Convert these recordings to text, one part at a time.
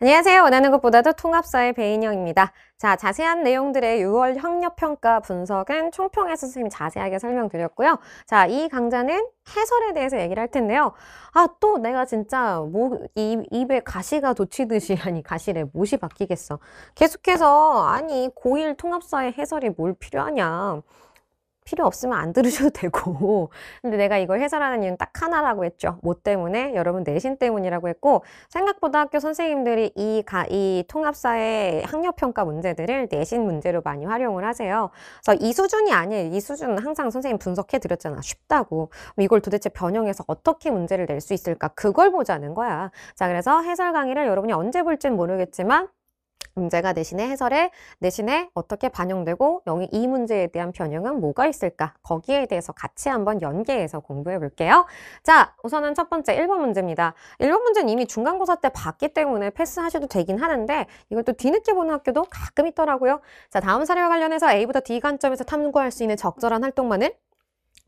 안녕하세요. 원하는 것보다도 통합사의 배인영입니다. 자, 자세한 내용들의 6월 학력평가 분석은 총평에서 선생님이 자세하게 설명드렸고요. 자, 이 강좌는 해설에 대해서 얘기를 할 텐데요. 아, 또 내가 진짜 목, 뭐 입, 입에 가시가 도치듯이 아니, 가시래, 못이 바뀌겠어. 계속해서, 아니, 고1 통합사의 해설이 뭘 필요하냐. 필요 없으면 안 들으셔도 되고 근데 내가 이걸 해설하는 이유는 딱 하나라고 했죠 뭐 때문에? 여러분 내신 때문이라고 했고 생각보다 학교 선생님들이 이, 가, 이 통합사의 학력평가 문제들을 내신 문제로 많이 활용을 하세요 그래서 이 수준이 아니에요 이 수준은 항상 선생님 분석해 드렸잖아 쉽다고 이걸 도대체 변형해서 어떻게 문제를 낼 수 있을까 그걸 보자는 거야 자 그래서 해설 강의를 여러분이 언제 볼진 모르겠지만 문제가 내신의 해설에 내신에 어떻게 반영되고 여기 이 문제에 대한 변형은 뭐가 있을까? 거기에 대해서 같이 한번 연계해서 공부해 볼게요. 자, 우선은 첫 번째 1번 문제입니다. 1번 문제는 이미 중간고사 때 봤기 때문에 패스하셔도 되긴 하는데 이것도 뒤늦게 보는 학교도 가끔 있더라고요. 자, 다음 사례와 관련해서 A부터 D 관점에서 탐구할 수 있는 적절한 활동만을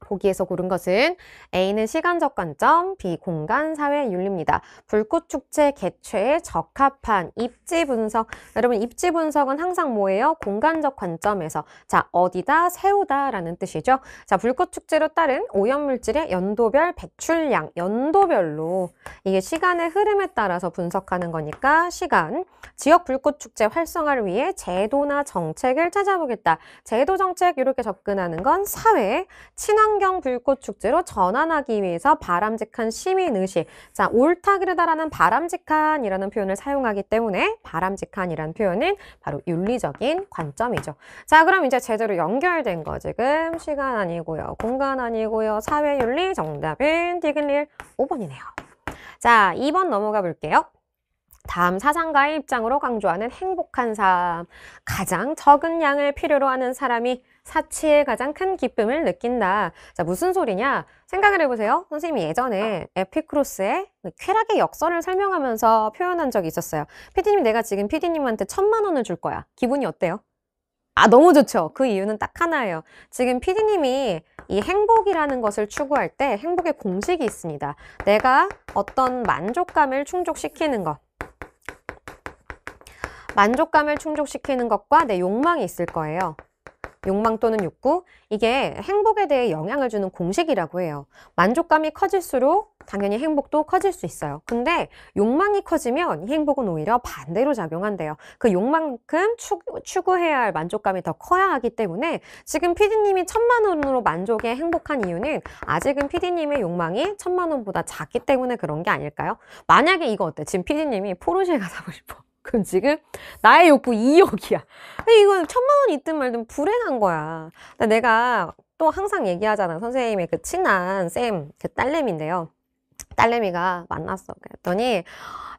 보기에서 고른 것은 A는 시간적 관점, B 공간 사회 윤리입니다. 불꽃 축제 개최에 적합한 입지 분석. 여러분 입지 분석은 항상 뭐예요? 공간적 관점에서 자 어디다 세우다라는 뜻이죠. 자 불꽃 축제로 따른 오염물질의 연도별 배출량, 연도별로 이게 시간의 흐름에 따라서 분석하는 거니까 시간, 지역 불꽃 축제 활성화를 위해 제도나 정책을 찾아보겠다. 제도 정책 이렇게 접근하는 건 사회 친환 친환경 불꽃 축제로 전환하기 위해서 바람직한 시민의식, 자, 옳다 그르다라는 바람직한이라는 표현을 사용하기 때문에 바람직한이라는 표현은 바로 윤리적인 관점이죠. 자, 그럼 이제 제대로 연결된 거 지금 시간 아니고요. 공간 아니고요. 사회윤리 정답은 디귿릴 5번이네요. 자, 2번 넘어가 볼게요. 다음 사상가의 입장으로 강조하는 행복한 삶. 가장 적은 양을 필요로 하는 사람이 사치의 가장 큰 기쁨을 느낀다. 자, 무슨 소리냐? 생각을 해보세요. 선생님이 예전에 에피크로스의 그 쾌락의 역설을 설명하면서 표현한 적이 있었어요. 피디님, 내가 지금 피디님한테 천만 원을 줄 거야. 기분이 어때요? 아, 너무 좋죠. 그 이유는 딱 하나예요. 지금 피디님이 이 행복이라는 것을 추구할 때 행복의 공식이 있습니다. 내가 어떤 만족감을 충족시키는 것. 만족감을 충족시키는 것과 내 욕망이 있을 거예요. 욕망 또는 욕구 이게 행복에 대해 영향을 주는 공식이라고 해요. 만족감이 커질수록 당연히 행복도 커질 수 있어요. 근데 욕망이 커지면 이 행복은 오히려 반대로 작용한대요. 그 욕망큼 추구, 해야할 만족감이 더 커야 하기 때문에 지금 피디님이 천만 원으로 만족에 행복한 이유는 아직은 피디님의 욕망이 천만 원보다 작기 때문에 그런 게 아닐까요? 만약에 이거 어때? 지금 피디님이 포르쉐 가 사고 싶어. 그럼 지금 나의 욕구 2억이야. 이건 천만 원이 있든 말든 불행한 거야. 내가 또 항상 얘기하잖아. 선생님의 그 친한 쌤, 그 딸내미인데요. 딸내미가 만났어. 그랬더니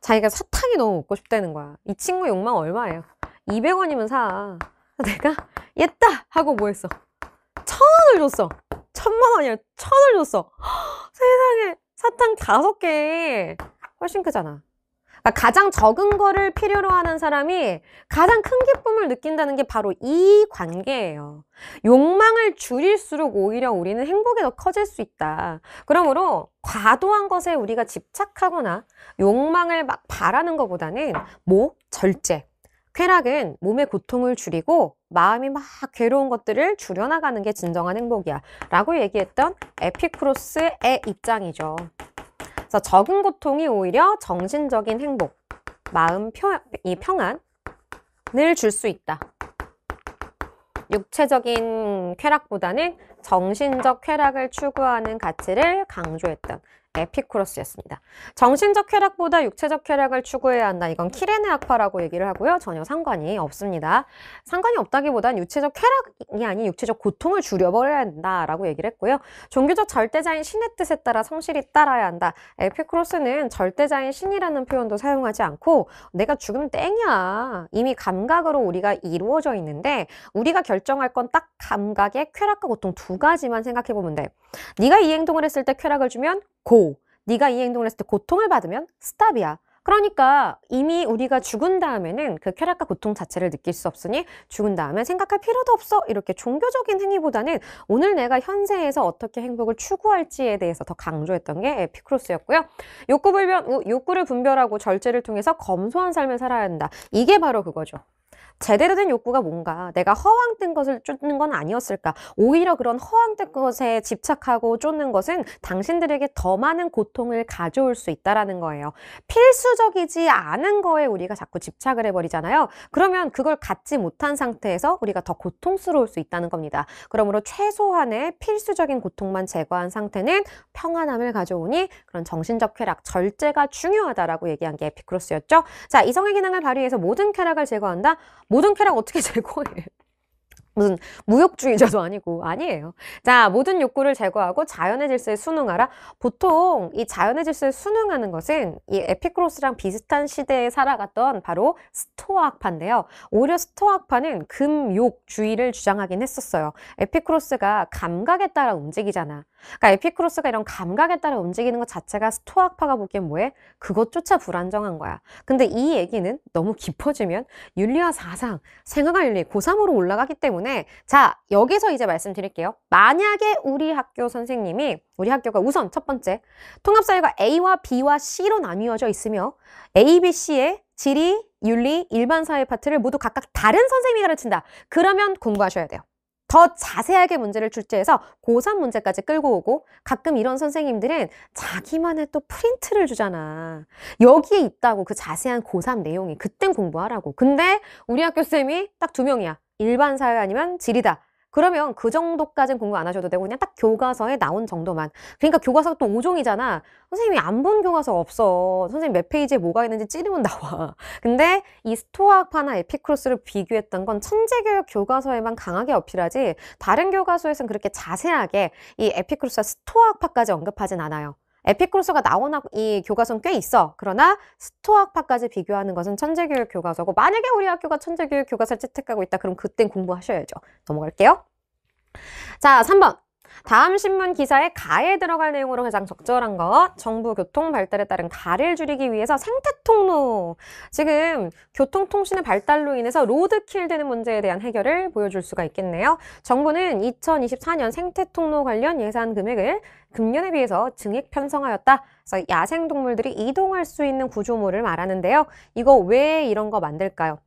자기가 사탕이 너무 먹고 싶다는 거야. 이 친구 욕망 얼마예요? 200원이면 사. 내가 얘다 하고 뭐 했어? 천 원을 줬어. 천만 원이야. 천을 줬어. 허, 세상에 사탕 다섯 개 훨씬 크잖아. 그러니까 가장 적은 거를 필요로 하는 사람이 가장 큰 기쁨을 느낀다는 게 바로 이 관계예요. 욕망을 줄일수록 오히려 우리는 행복이 더 커질 수 있다. 그러므로 과도한 것에 우리가 집착하거나 욕망을 막 바라는 것보다는 뭐? 절제. 쾌락은 몸의 고통을 줄이고 마음이 막 괴로운 것들을 줄여나가는 게 진정한 행복이야. 라고 얘기했던 에피크로스의 입장이죠. 그 적은 고통이 오히려 정신적인 행복, 마음 평, 이 평안을 줄 수 있다. 육체적인 쾌락보다는 정신적 쾌락을 추구하는 가치를 강조했던 에피쿠로스였습니다. 정신적 쾌락보다 육체적 쾌락을 추구해야 한다. 이건 키레네 악파라고 얘기를 하고요. 전혀 상관이 없습니다. 상관이 없다기보단 육체적 쾌락이 아닌 육체적 고통을 줄여버려야 한다라고 얘기를 했고요. 종교적 절대자인 신의 뜻에 따라 성실히 따라야 한다. 에피쿠로스는 절대자인 신이라는 표현도 사용하지 않고 내가 죽으면 땡이야. 이미 감각으로 우리가 이루어져 있는데 우리가 결정할 건 딱 감각의 쾌락과 고통 두 가지만 생각해 보면 돼. 네가 이 행동을 했을 때 쾌락을 주면 고 네가 이 행동을 했을 때 고통을 받으면 스탑이야. 그러니까 이미 우리가 죽은 다음에는 그 쾌락과 고통 자체를 느낄 수 없으니 죽은 다음에 생각할 필요도 없어 이렇게 종교적인 행위보다는 오늘 내가 현세에서 어떻게 행복을 추구할지에 대해서 더 강조했던 게 에피크로스였고요. 욕구 불변, 욕구를 분별하고 절제를 통해서 검소한 삶을 살아야 한다. 이게 바로 그거죠. 제대로 된 욕구가 뭔가 내가 허황된 것을 쫓는 건 아니었을까 오히려 그런 허황된 것에 집착하고 쫓는 것은 당신들에게 더 많은 고통을 가져올 수 있다라는 거예요 필수적이지 않은 거에 우리가 자꾸 집착을 해버리잖아요 그러면 그걸 갖지 못한 상태에서 우리가 더 고통스러울 수 있다는 겁니다 그러므로 최소한의 필수적인 고통만 제거한 상태는 평안함을 가져오니 그런 정신적 쾌락 절제가 중요하다라고 얘기한 게 에피크로스였죠 자 이성의 기능을 발휘해서 모든 쾌락을 제거한다 모든 쾌락 어떻게 제거해? 무슨 무역주의자도 아니고 아니에요. 자, 모든 욕구를 제거하고 자연의 질서에 순응하라. 보통 이 자연의 질서에 순응하는 것은 이 에피크로스랑 비슷한 시대에 살아갔던 바로 스토아학파인데요. 오히려 스토아학파는 금욕주의를 주장하긴 했었어요. 에피크로스가 감각에 따라 움직이잖아. 그러니까 에피크로스가 이런 감각에 따라 움직이는 것 자체가 스토아파가 보기엔 뭐해? 그것조차 불안정한 거야. 근데 이 얘기는 너무 깊어지면 윤리와 사상, 생활과 윤리 고3으로 올라가기 때문에 자, 여기서 이제 말씀드릴게요. 만약에 우리 학교 선생님이 우리 학교가 우선 첫 번째 통합사회가 A와 B와 C로 나뉘어져 있으며 A, B, C의 지리, 윤리, 일반 사회 파트를 모두 각각 다른 선생님이 가르친다. 그러면 공부하셔야 돼요. 더 자세하게 문제를 출제해서 고3 문제까지 끌고 오고 가끔 이런 선생님들은 자기만의 또 프린트를 주잖아. 여기에 있다고 그 자세한 고3 내용이 그땐 공부하라고. 근데 우리 학교 쌤이 딱 두 명이야. 일반 사회 아니면 지리다. 그러면 그 정도까지는 공부 안 하셔도 되고 그냥 딱 교과서에 나온 정도만. 그러니까 교과서가 또 5종이잖아. 선생님이 안 본 교과서 없어. 선생님 몇 페이지에 뭐가 있는지 찌르면 나와. 근데 이 스토아학파나 에피크로스를 비교했던 건 천재교육 교과서에만 강하게 어필하지 다른 교과서에선 그렇게 자세하게 이 에피크로스와 스토아학파까지 언급하진 않아요. 에피크로스가 나온 학, 이 교과서는 꽤 있어. 그러나 스토아파까지 비교하는 것은 천재교육 교과서고 만약에 우리 학교가 천재교육 교과서를 채택하고 있다. 그럼 그땐 공부하셔야죠. 넘어갈게요. 자, 3번. 다음 신문 기사에 가에 들어갈 내용으로 가장 적절한 것. 정부 교통 발달에 따른 가를 줄이기 위해서 생태 통로. 지금 교통통신의 발달로 인해서 로드킬 되는 문제에 대한 해결을 보여줄 수가 있겠네요. 정부는 2024년 생태 통로 관련 예산 금액을 금년에 비해서 증액 편성하였다. 그래서 야생동물들이 이동할 수 있는 구조물을 말하는데요. 이거 왜 이런 거 만들까요?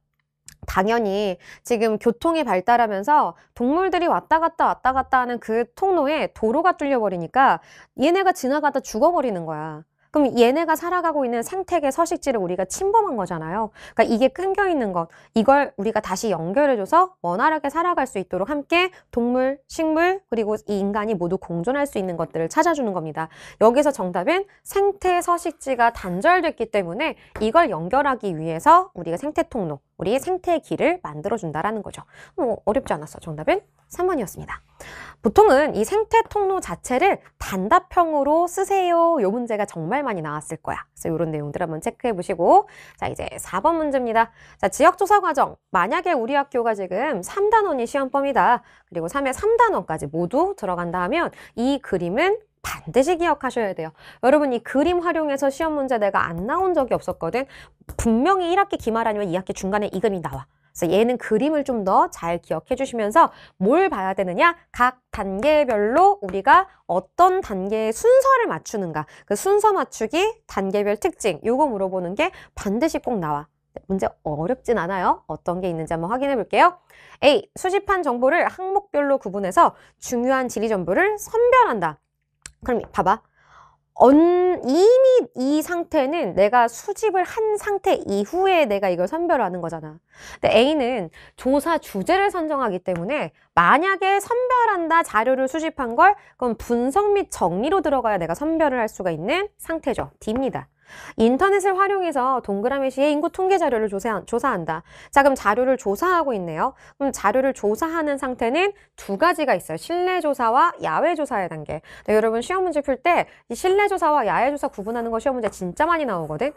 당연히 지금 교통이 발달하면서 동물들이 왔다 갔다 왔다 갔다 하는 그 통로에 도로가 뚫려버리니까 얘네가 지나가다 죽어버리는 거야. 그럼 얘네가 살아가고 있는 생태계 서식지를 우리가 침범한 거잖아요. 그러니까 이게 끊겨 있는 것, 이걸 우리가 다시 연결해줘서 원활하게 살아갈 수 있도록 함께 동물, 식물, 그리고 이 인간이 모두 공존할 수 있는 것들을 찾아주는 겁니다. 여기서 정답은 생태 서식지가 단절됐기 때문에 이걸 연결하기 위해서 우리가 생태 통로, 우리 생태 길을 만들어준다라는 거죠. 뭐 어렵지 않았어. 정답은 3번이었습니다. 보통은 이 생태 통로 자체를 단답형으로 쓰세요. 요 문제가 정말 많이 나왔을 거야. 그래서 이런 내용들 한번 체크해 보시고 자 이제 4번 문제입니다. 자 지역조사 과정 만약에 우리 학교가 지금 3단원이 시험범이다. 그리고 3의 3단원까지 모두 들어간다 하면 이 그림은 반드시 기억하셔야 돼요. 여러분 이 그림 활용해서 시험 문제 내가 안 나온 적이 없었거든. 분명히 1학기 기말 아니면 2학기 중간에 이 그림이 나와. 그래서 얘는 그림을 좀 더 잘 기억해 주시면서 뭘 봐야 되느냐? 각 단계별로 우리가 어떤 단계의 순서를 맞추는가. 그 순서 맞추기, 단계별 특징, 요거 물어보는 게 반드시 꼭 나와. 문제 어렵진 않아요. 어떤 게 있는지 한번 확인해 볼게요. A. 수집한 정보를 항목별로 구분해서 중요한 지리 정보를 선별한다. 그럼 봐봐. 언, 이미 이 상태는 내가 수집을 한 상태 이후에 내가 이걸 선별하는 거잖아. 근데 A는 조사 주제를 선정하기 때문에 만약에 선별한다 자료를 수집한 걸 그럼 분석 및 정리로 들어가야 내가 선별을 할 수가 있는 상태죠. D입니다. 인터넷을 활용해서 동그라미 시의 인구 통계 자료를 조사한, 다 자, 그럼 자료를 조사하고 있네요. 그럼 자료를 조사하는 상태는 두 가지가 있어요. 실내 조사와 야외 조사의 단계. 네, 여러분 시험 문제 풀 때 이 실내 조사와 야외 조사 구분하는 거 시험 문제 진짜 많이 나오거든.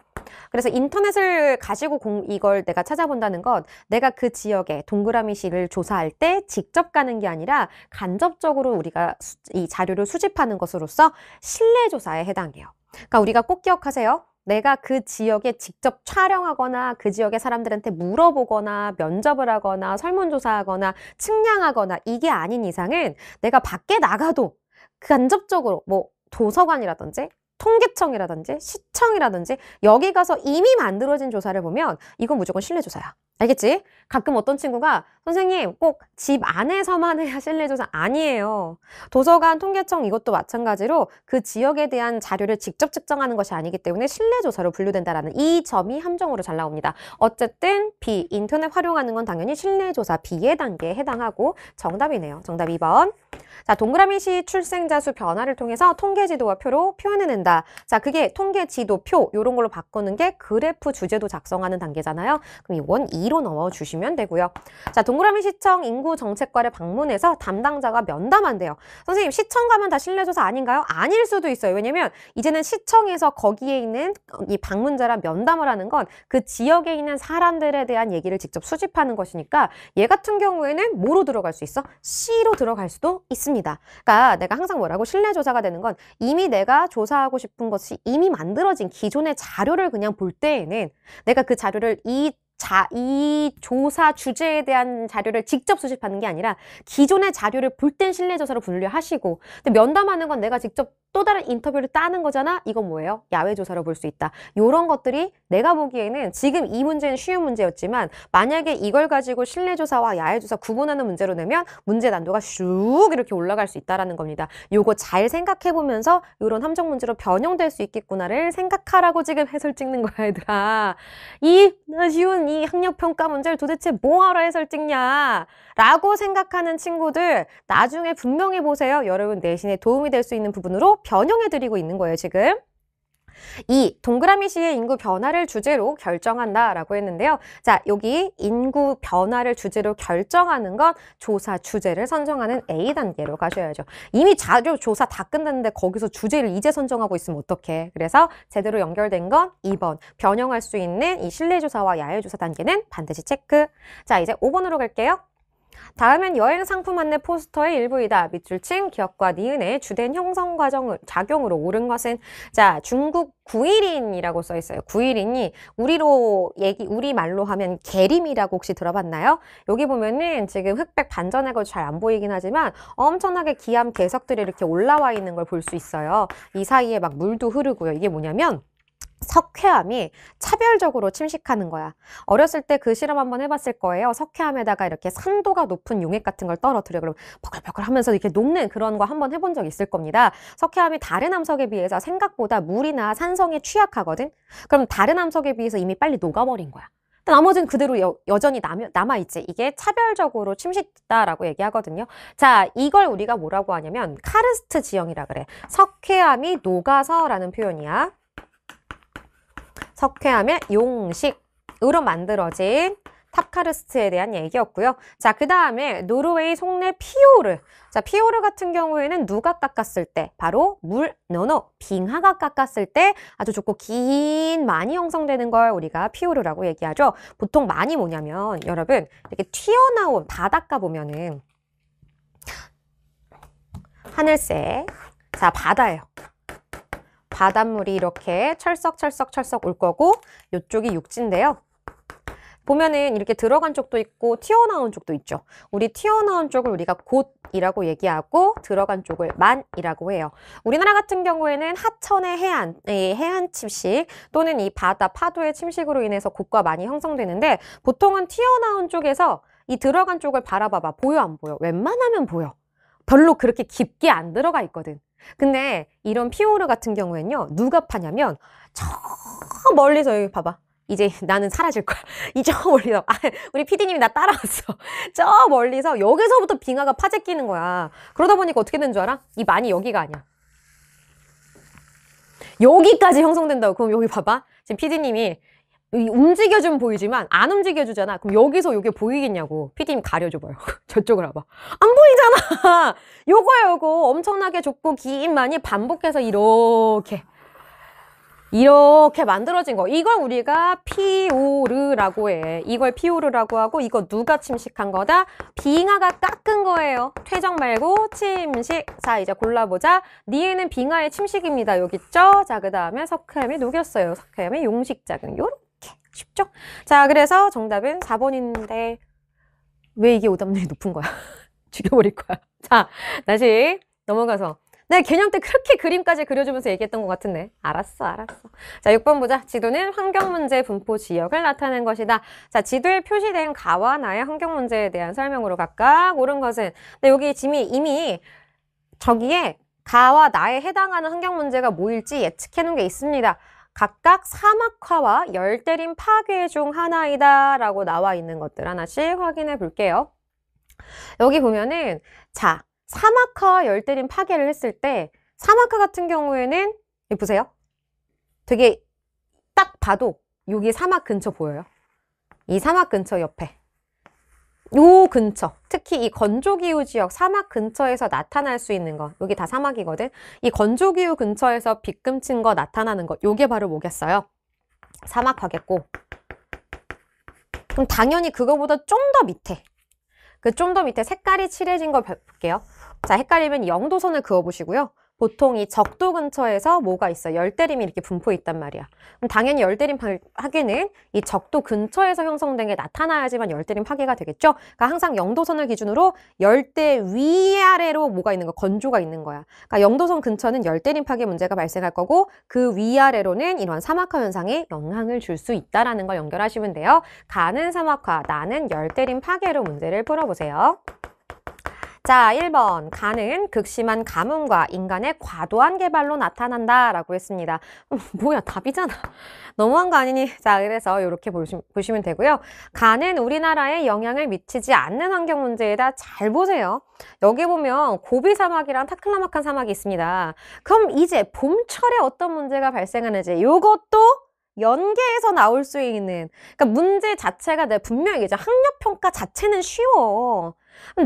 그래서 인터넷을 가지고 공, 이걸 내가 찾아본다는 건 내가 그지역에 동그라미 시를 조사할 때 직접 가는 게 아니라 간접적으로 우리가 수, 이 자료를 수집하는 것으로서 실내 조사에 해당해요. 그러니까 우리가 꼭 기억하세요. 내가 그 지역에 직접 촬영하거나 그 지역의 사람들한테 물어보거나 면접을 하거나 설문조사하거나 측량하거나 이게 아닌 이상은 내가 밖에 나가도 간접적으로 뭐 도서관이라든지 통계청이라든지 시청이라든지 여기 가서 이미 만들어진 조사를 보면 이건 무조건 신뢰조사야. 알겠지? 가끔 어떤 친구가 선생님 꼭 집 안에서만 해야 실내조사 아니에요. 도서관, 통계청 이것도 마찬가지로 그 지역에 대한 자료를 직접 측정하는 것이 아니기 때문에 실내조사로 분류된다라는 이 점이 함정으로 잘 나옵니다. 어쨌든 B, 인터넷 활용하는 건 당연히 실내조사 B의 단계에 해당하고 정답이네요. 정답 2번. 자, 동그라미 시 출생자 수 변화를 통해서 통계 지도와 표로 표현해낸다. 자, 그게 통계 지도, 표, 요런 걸로 바꾸는 게 그래프 주제도 작성하는 단계잖아요. 그럼 이건 2로 2로 넣어주시면 되고요. 자, 동그라미 시청 인구 정책과를 방문해서 담당자가 면담한대요. 선생님, 시청 가면 다 신뢰조사 아닌가요? 아닐 수도 있어요. 왜냐면 이제는 시청에서 거기에 있는 이 방문자랑 면담을 하는 건 그 지역에 있는 사람들에 대한 얘기를 직접 수집하는 것이니까 얘 같은 경우에는 뭐로 들어갈 수 있어? C로 들어갈 수도 있습니다. 그러니까 내가 항상 뭐라고 신뢰조사가 되는 건 이미 내가 조사하고 싶은 것이 이미 만들어진 기존의 자료를 그냥 볼 때에는 내가 그 자료를 이 자, 이 조사 주제에 대한 자료를 직접 수집하는 게 아니라 기존의 자료를 볼땐실내조사로 분류하시고 근데 면담하는 건 내가 직접 또 다른 인터뷰를 따는 거잖아. 이건 뭐예요? 야외 조사로 볼 수 있다. 이런 것들이 내가 보기에는 지금 이 문제는 쉬운 문제였지만 만약에 이걸 가지고 실내 조사와 야외 조사 구분하는 문제로 내면 문제 난도가 슉 이렇게 올라갈 수있다는 겁니다. 요거 잘 생각해 보면서 이런 함정 문제로 변형될 수 있겠구나를 생각하라고 지금 해설 찍는 거야, 얘들아. 이 쉬운 이 학력 평가 문제를 도대체 뭐하러 해설 찍냐? 라고 생각하는 친구들 나중에 분명히 보세요. 여러분 내신에 도움이 될 수 있는 부분으로 변형해드리고 있는 거예요, 지금. 2. 동그라미 시의 인구 변화를 주제로 결정한다 라고 했는데요. 자, 여기 인구 변화를 주제로 결정하는 건 조사 주제를 선정하는 A 단계로 가셔야죠. 이미 자료 조사 다 끝났는데 거기서 주제를 이제 선정하고 있으면 어떡해. 그래서 제대로 연결된 건 2번. 변형할 수 있는 이 실내 조사와 야외 조사 단계는 반드시 체크. 자, 이제 5번으로 갈게요. 다음엔 여행 상품 안내 포스터의 일부이다. 밑줄 친 기업과 니은의 주된 형성 과정을 작용으로 옳은 것은 자 중국 구일인이라고 써 있어요. 구일인이 우리로 얘기 우리 말로 하면 게림이라고 혹시 들어봤나요? 여기 보면은 지금 흑백 반전한 걸잘안 보이긴 하지만 엄청나게 기암 개석들이 이렇게 올라와 있는 걸 볼 수 있어요. 이 사이에 막 물도 흐르고요. 이게 뭐냐면 석회암이 차별적으로 침식하는 거야. 어렸을 때 그 실험 한번 해봤을 거예요. 석회암에다가 이렇게 산도가 높은 용액 같은 걸 떨어뜨려. 그럼 버글버글 하면서 이렇게 녹는 그런 거 한번 해본 적 있을 겁니다. 석회암이 다른 암석에 비해서 생각보다 물이나 산성에 취약하거든? 그럼 다른 암석에 비해서 이미 빨리 녹아버린 거야. 나머지는 그대로 여, 여전히 남아있지 이게 차별적으로 침식됐다라고 얘기하거든요. 자, 이걸 우리가 뭐라고 하냐면 카르스트 지형이라 그래. 석회암이 녹아서라는 표현이야. 석회하면 용식으로 만들어진 탑카르스트에 대한 얘기였고요. 자, 그 다음에 노르웨이 속내 피오르. 자, 피오르 같은 경우에는 누가 깎았을 때? 바로 물, 너너, 빙하가 깎았을 때 아주 좋고 긴 많이 형성되는 걸 우리가 피오르라고 얘기하죠. 보통 많이 뭐냐면 여러분 이렇게 튀어나온 바닷가 보면은 하늘색, 자, 바다예요. 바닷물이 이렇게 철썩철썩철썩 올 거고 이쪽이 육지인데요. 보면은 이렇게 들어간 쪽도 있고 튀어나온 쪽도 있죠. 우리 튀어나온 쪽을 우리가 곧이라고 얘기하고 들어간 쪽을 만이라고 해요. 우리나라 같은 경우에는 하천의 해안, 예, 해안 침식 또는 이 바다 파도의 침식으로 인해서 곳과 많이 형성되는데 보통은 튀어나온 쪽에서 이 들어간 쪽을 바라봐봐. 보여 안 보여? 웬만하면 보여. 별로 그렇게 깊게 안 들어가 있거든. 근데 이런 피오르 같은 경우에는요, 누가 파냐면, 저 멀리서 여기 봐봐. 이제 나는 사라질 거야. 이 저 멀리서. 아, 우리 피디님이 나 따라왔어. 저 멀리서 여기서부터 빙하가 파재 끼는 거야. 그러다 보니까 어떻게 된 줄 알아? 이 많이 여기가 아니야. 여기까지 형성된다고. 그럼 여기 봐봐. 지금 피디님이 움직여 주면 보이지만 안 움직여 주잖아. 그럼 여기서 이게 보이겠냐고. 피디님 가려줘 봐요. 저쪽을 와봐. 안 보이잖아. 요거야 요거. 엄청나게 좁고 긴만이 반복해서 이렇게 이렇게 만들어진 거. 이걸 우리가 피오르라고 해. 이걸 피오르라고 하고 이거 누가 침식한 거다? 빙하가 깎은 거예요. 퇴적 말고 침식. 자, 이제 골라보자. 니에는 빙하의 침식입니다. 여기 있죠? 자, 그 다음에 석회암이 녹였어요. 석회암의 용식 작용. 요렇 쉽죠? 자, 그래서 정답은 4번인데 왜 이게 오답률이 높은 거야? 죽여버릴 거야. 자, 다시 넘어가서 네, 개념 때 그렇게 그림까지 그려주면서 얘기했던 것 같은데 알았어 알았어 자 6번 보자 지도는 환경문제 분포 지역을 나타낸 것이다 자 지도에 표시된 가와 나의 환경문제에 대한 설명으로 각각 옳은 것은 네, 여기 짐이 이미 저기에 가와 나에 해당하는 환경문제가 뭐일지 예측해 놓은 게 있습니다 각각 사막화와 열대림 파괴 중 하나이다 라고 나와 있는 것들 하나씩 확인해 볼게요. 여기 보면은 자 사막화와 열대림 파괴를 했을 때 사막화 같은 경우에는 보세요. 되게 딱 봐도 여기 사막 근처 보여요. 이 사막 근처 옆에 요 근처, 특히 이 건조기후 지역 사막 근처에서 나타날 수 있는 거 여기 다 사막이거든 이 건조기후 근처에서 빗금친 거 나타나는 거 요게 바로 뭐겠어요? 사막화겠고 그럼 당연히 그거보다 좀 더 밑에 그 좀 더 밑에 색깔이 칠해진 걸 볼게요 자 헷갈리면 영도선을 그어보시고요 보통 이 적도 근처에서 뭐가 있어? 열대림이 이렇게 분포해 있단 말이야. 그럼 당연히 열대림 파괴는 이 적도 근처에서 형성된 게 나타나야지만 열대림 파괴가 되겠죠? 그러니까 항상 영도선을 기준으로 열대 위아래로 뭐가 있는 거? 건조가 있는 거야. 그러니까 영도선 근처는 열대림 파괴 문제가 발생할 거고 그 위아래로는 이러한 사막화 현상에 영향을 줄 수 있다라는 걸 연결하시면 돼요. 가는 사막화, 나는 열대림 파괴로 문제를 풀어보세요. 자, 1번 간은 극심한 가뭄과 인간의 과도한 개발로 나타난다 라고 했습니다. 어, 뭐야 답이잖아. 너무한 거 아니니? 자, 그래서 이렇게 보시, 보시면 되고요. 간은 우리나라에 영향을 미치지 않는 환경 문제에다 잘 보세요. 여기 보면 고비 사막이랑 타클라마칸 사막이 있습니다. 그럼 이제 봄철에 어떤 문제가 발생하는지 이것도 연계해서 나올 수 있는 그러니까 문제 자체가 내 네, 분명히 이제 학력 평가 자체는 쉬워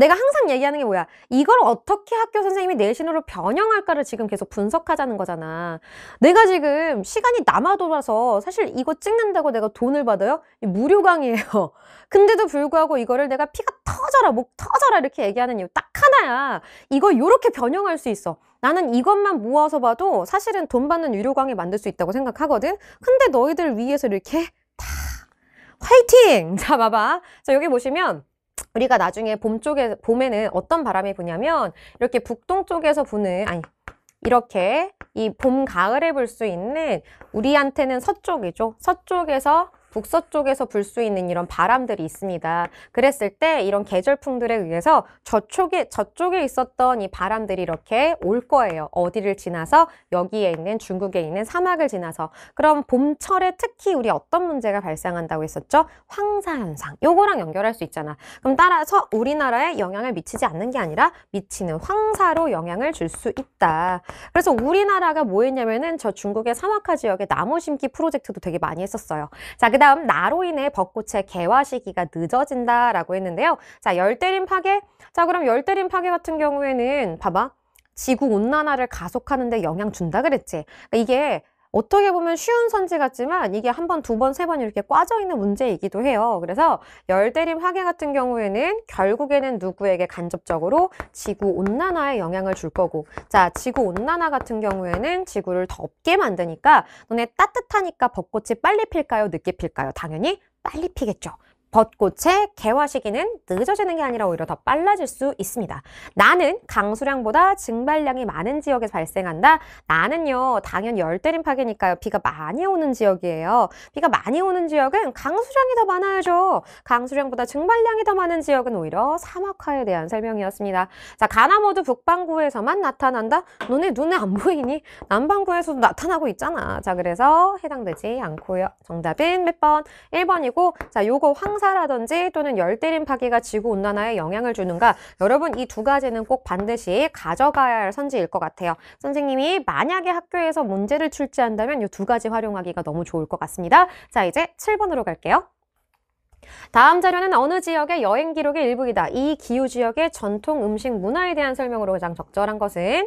내가 항상 얘기하는 게 뭐야? 이걸 어떻게 학교 선생님이 내신으로 변형할까를 지금 계속 분석하자는 거잖아. 내가 지금 시간이 남아 돌아서 사실 이거 찍는다고 내가 돈을 받아요? 무료 강의예요. 근데도 불구하고 이거를 내가 피가 터져라, 목 터져라 이렇게 얘기하는 이유 딱 하나야. 이거 이렇게 변형할 수 있어. 나는 이것만 모아서 봐도 사실은 돈 받는 유료 강의 만들 수 있다고 생각하거든. 근데 너희들 위해서 이렇게 다 화이팅! 자, 봐봐. 자, 여기 보시면 우리가 나중에 봄 쪽에 봄에는 어떤 바람이 부냐면 이렇게 북동 쪽에서 부는 아니 이렇게 이 봄 가을에 볼 수 있는 우리한테는 서쪽이죠. 서쪽에서 북서쪽에서 불 수 있는 이런 바람들이 있습니다. 그랬을 때 이런 계절풍들에 의해서 저쪽에 저쪽에 있었던 이 바람들이 이렇게 올 거예요. 어디를 지나서 여기에 있는 중국에 있는 사막을 지나서 그럼 봄철에 특히 우리 어떤 문제가 발생한다고 했었죠? 황사 현상. 요거랑 연결할 수 있잖아. 그럼 따라서 우리나라에 영향을 미치지 않는 게 아니라 미치는 황사로 영향을 줄 수 있다. 그래서 우리나라가 뭐 했냐면은 저 중국의 사막화 지역에 나무 심기 프로젝트도 되게 많이 했었어요. 자, 그 다음 나로 인해 벚꽃의 개화 시기가 늦어진다라고 했는데요. 자, 열대림 파괴. 자, 그럼 열대림 파괴 같은 경우에는 봐봐. 지구 온난화를 가속하는데 영향 준다 그랬지. 그러니까 이게 어떻게 보면 쉬운 선지 같지만 이게 한 번, 두 번, 세 번 이렇게 꽈져 있는 문제이기도 해요. 그래서 열대림 화계 같은 경우에는 결국에는 누구에게 간접적으로 지구 온난화에 영향을 줄 거고 자, 지구 온난화 같은 경우에는 지구를 덥게 만드니까 눈에 따뜻하니까 벚꽃이 빨리 필까요? 늦게 필까요? 당연히 빨리 피겠죠. 벚꽃의 개화 시기는 늦어지는 게 아니라 오히려 더 빨라질 수 있습니다. 나는 강수량보다 증발량이 많은 지역에 발생한다. 나는요, 당연 열대림 파괴니까요. 비가 많이 오는 지역이에요. 비가 많이 오는 지역은 강수량이 더 많아야죠. 강수량보다 증발량이 더 많은 지역은 오히려 사막화에 대한 설명이었습니다. 자, 가나모드 북반구에서만 나타난다? 눈에 눈에 안 보이니? 남반구에서도 나타나고 있잖아. 자, 그래서 해당되지 않고요. 정답은 몇 번? 1번이고, 자, 요거 황 황사라든지 또는 열대림 파기가 지구온난화에 영향을 주는가 여러분 이 두 가지는 꼭 반드시 가져가야 할 선지일 것 같아요. 선생님이 만약에 학교에서 문제를 출제한다면 이 두 가지 활용하기가 너무 좋을 것 같습니다. 자 이제 7번으로 갈게요. 다음 자료는 어느 지역의 여행 기록의 일부이다. 이 기후 지역의 전통 음식 문화에 대한 설명으로 가장 적절한 것은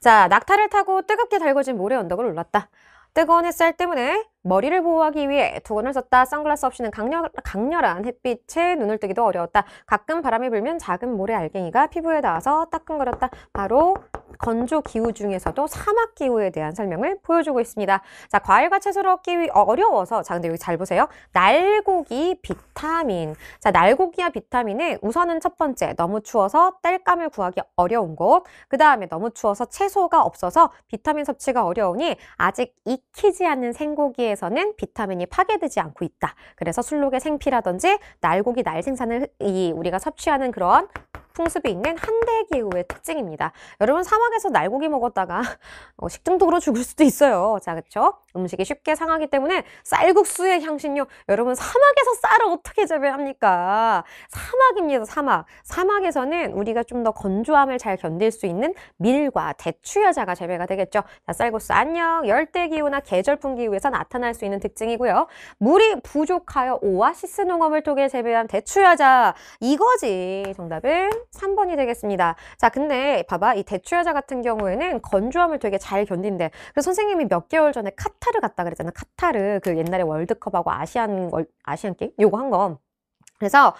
자 낙타를 타고 뜨겁게 달궈진 모래 언덕을 올랐다. 뜨거운 햇살 때문에 머리를 보호하기 위해 두건을 썼다. 선글라스 없이는 강렬, 강렬한 햇빛에 눈을 뜨기도 어려웠다. 가끔 바람이 불면 작은 모래 알갱이가 피부에 닿아서 따끔거렸다. 바로 건조 기후 중에서도 사막 기후에 대한 설명을 보여주고 있습니다. 자, 과일과 채소를 얻기 위, 해 어, 어려워서 자, 근데 여기 잘 보세요. 날고기 비타민. 자, 날고기와 비타민은 우선은 첫 번째 너무 추워서 땔감을 구하기 어려운 곳. 그 다음에 너무 추워서 채소가 없어서 비타민 섭취가 어려우니 아직 익히지 않은 생고기에 상태에서는 비타민이 파괴되지 않고 있다. 그래서 술록의 생피라든지 날고기 날 생산을 이 우리가 섭취하는 그런 풍습이 있는 한대 기후의 특징입니다. 여러분 사막에서 날고기 먹었다가 어, 식중독으로 죽을 수도 있어요. 자, 그렇죠? 음식이 쉽게 상하기 때문에 쌀국수의 향신료 여러분 사막에서 쌀을 어떻게 재배합니까? 사막입니다 사막 사막에서는 우리가 좀 더 건조함을 잘 견딜 수 있는 밀과 대추여자가 재배가 되겠죠 자, 쌀국수 안녕 열대기후나 계절풍 기후에서 나타날 수 있는 특징이고요 물이 부족하여 오아시스 농업을 통해 재배한 대추여자 이거지 정답은 3번이 되겠습니다 자 근데 봐봐 이 대추여자 같은 경우에는 건조함을 되게 잘 견딘대 그래서 선생님이 몇 개월 전에 카타 카타르 갔다 그랬잖아. 카타르 그 옛날에 월드컵하고 아시안 월, 아시안 게임 요거 한 거. 그래서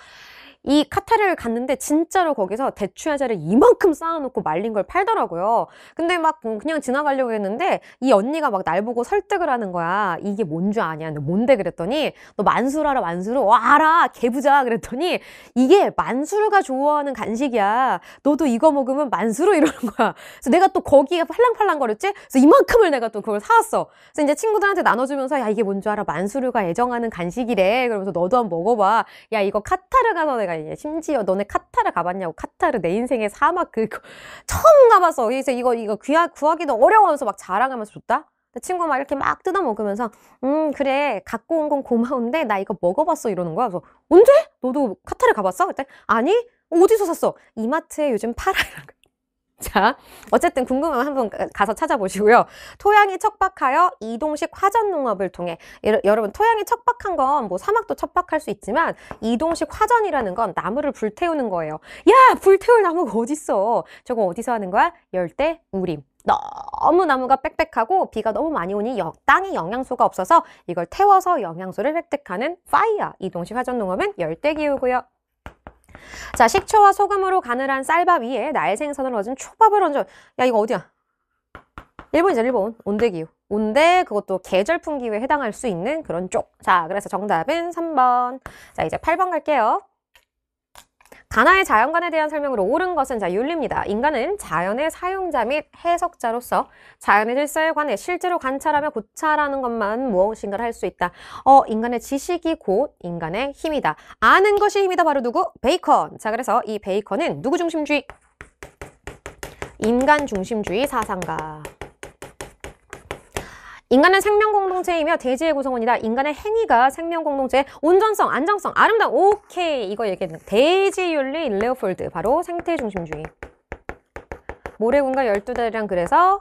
이 카타르를 갔는데 진짜로 거기서 대추야자를 이만큼 쌓아놓고 말린 걸 팔더라고요. 근데 막 뭐 그냥 지나가려고 했는데 이 언니가 막 날 보고 설득을 하는 거야. 이게 뭔 줄 아냐? 너 뭔데? 그랬더니 너 만수르 알아 만수르? 와 알아 개부자 그랬더니 이게 만수르가 좋아하는 간식이야. 너도 이거 먹으면 만수르 이러는 거야. 그래서 내가 또 거기에 팔랑팔랑거렸지? 그래서 이만큼을 내가 또 그걸 사왔어. 그래서 이제 친구들한테 나눠주면서 야 이게 뭔 줄 알아? 만수르가 애정하는 간식이래. 그러면서 너도 한번 먹어봐. 야 이거 카타르 가서 내가 제가 예, 이제 심지어 너네 카타르 가봤냐고 카타르 내 인생의 사막 그 처음 가봤어 그래서 이거 이거 귀하, 구하기도 어려워하면서 막 자랑하면서 줬다. 친구 막 이렇게 막 뜯어먹으면서 음 그래 갖고 온 건 고마운데 나 이거 먹어봤어 이러는 거야. 그래서 언제? 너도 카타르 가봤어? 그때 아니 어디서 샀어? 이마트에 요즘 팔아. 자, 어쨌든 궁금하면 한번 가서 찾아보시고요. 토양이 척박하여 이동식 화전농업을 통해 여러분 토양이 척박한 건 뭐 사막도 척박할 수 있지만 이동식 화전이라는 건 나무를 불태우는 거예요. 야, 불태울 나무가 어딨어? 저거 어디서 하는 거야? 열대 우림. 너무 나무가 빽빽하고 비가 너무 많이 오니 땅이 영양소가 없어서 이걸 태워서 영양소를 획득하는 파이어 이동식 화전농업은 열대기후고요. 자, 식초와 소금으로 가늘한 쌀밥 위에 날생선을 얹은 초밥을 얹어. 야, 이거 어디야? 일본이죠, 일본. 온대기요. 온대, 그것도 계절 풍기에 해당할 수 있는 그런 쪽. 자, 그래서 정답은 3번. 자, 이제 8번 갈게요. 가나의 자연관에 대한 설명으로 옳은 것은 자 윤리입니다. 인간은 자연의 사용자 및 해석자로서 자연의 질서에 관해 실제로 관찰하며 고찰하는 것만 무엇인가를 할 수 있다. 어, 인간의 지식이 곧 인간의 힘이다. 아는 것이 힘이다. 바로 누구? 베이컨. 자, 그래서 이 베이컨은 누구 중심주의? 인간 중심주의 사상가. 인간은 생명 공동체이며 대지의 구성원이다. 인간의 행위가 생명 공동체의 온전성, 안정성, 아름다움. 오케이. 이거 얘기했는 대지 윤리 레오폴드 바로 생태 중심주의. 모래군과 열두 달이랑 그래서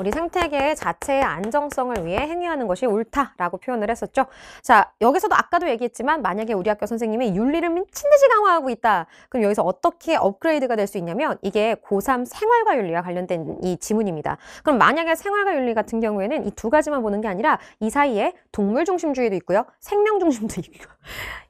우리 생태계 자체의 안정성을 위해 행위하는 것이 옳다라고 표현을 했었죠. 자, 여기서도 아까도 얘기했지만 만약에 우리 학교 선생님이 윤리를 미친 듯이 강화하고 있다. 그럼 여기서 어떻게 업그레이드가 될 수 있냐면 이게 고3 생활과 윤리와 관련된 이 지문입니다. 그럼 만약에 생활과 윤리 같은 경우에는 이 두 가지만 보는 게 아니라 이 사이에 동물 중심주의도 있고요. 생명 중심도 있고요.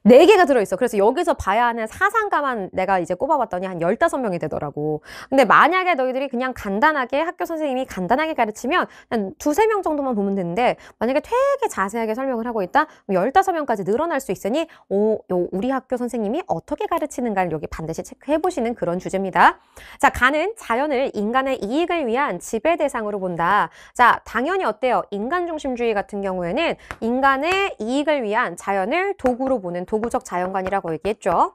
4개가 들어있어. 그래서 여기서 봐야 하는 사상가만 내가 이제 꼽아봤더니 한 15명이 되더라고. 근데 만약에 너희들이 그냥 간단하게 학교 선생님이 간단하게 가르치면 한 두세 명 정도만 보면 되는데 만약에 되게 자세하게 설명을 하고 있다? 그럼 15명까지 늘어날 수 있으니 오, 요 우리 학교 선생님이 어떻게 가르치는가를 여기 반드시 체크해보시는 그런 주제입니다. 자, 가는 자연을 인간의 이익을 위한 지배 대상으로 본다. 자, 당연히 어때요? 인간 중심주의 같은 경우에는 인간의 이익을 위한 자연을 도구로 보는 도구적 자연관이라고 얘기했죠.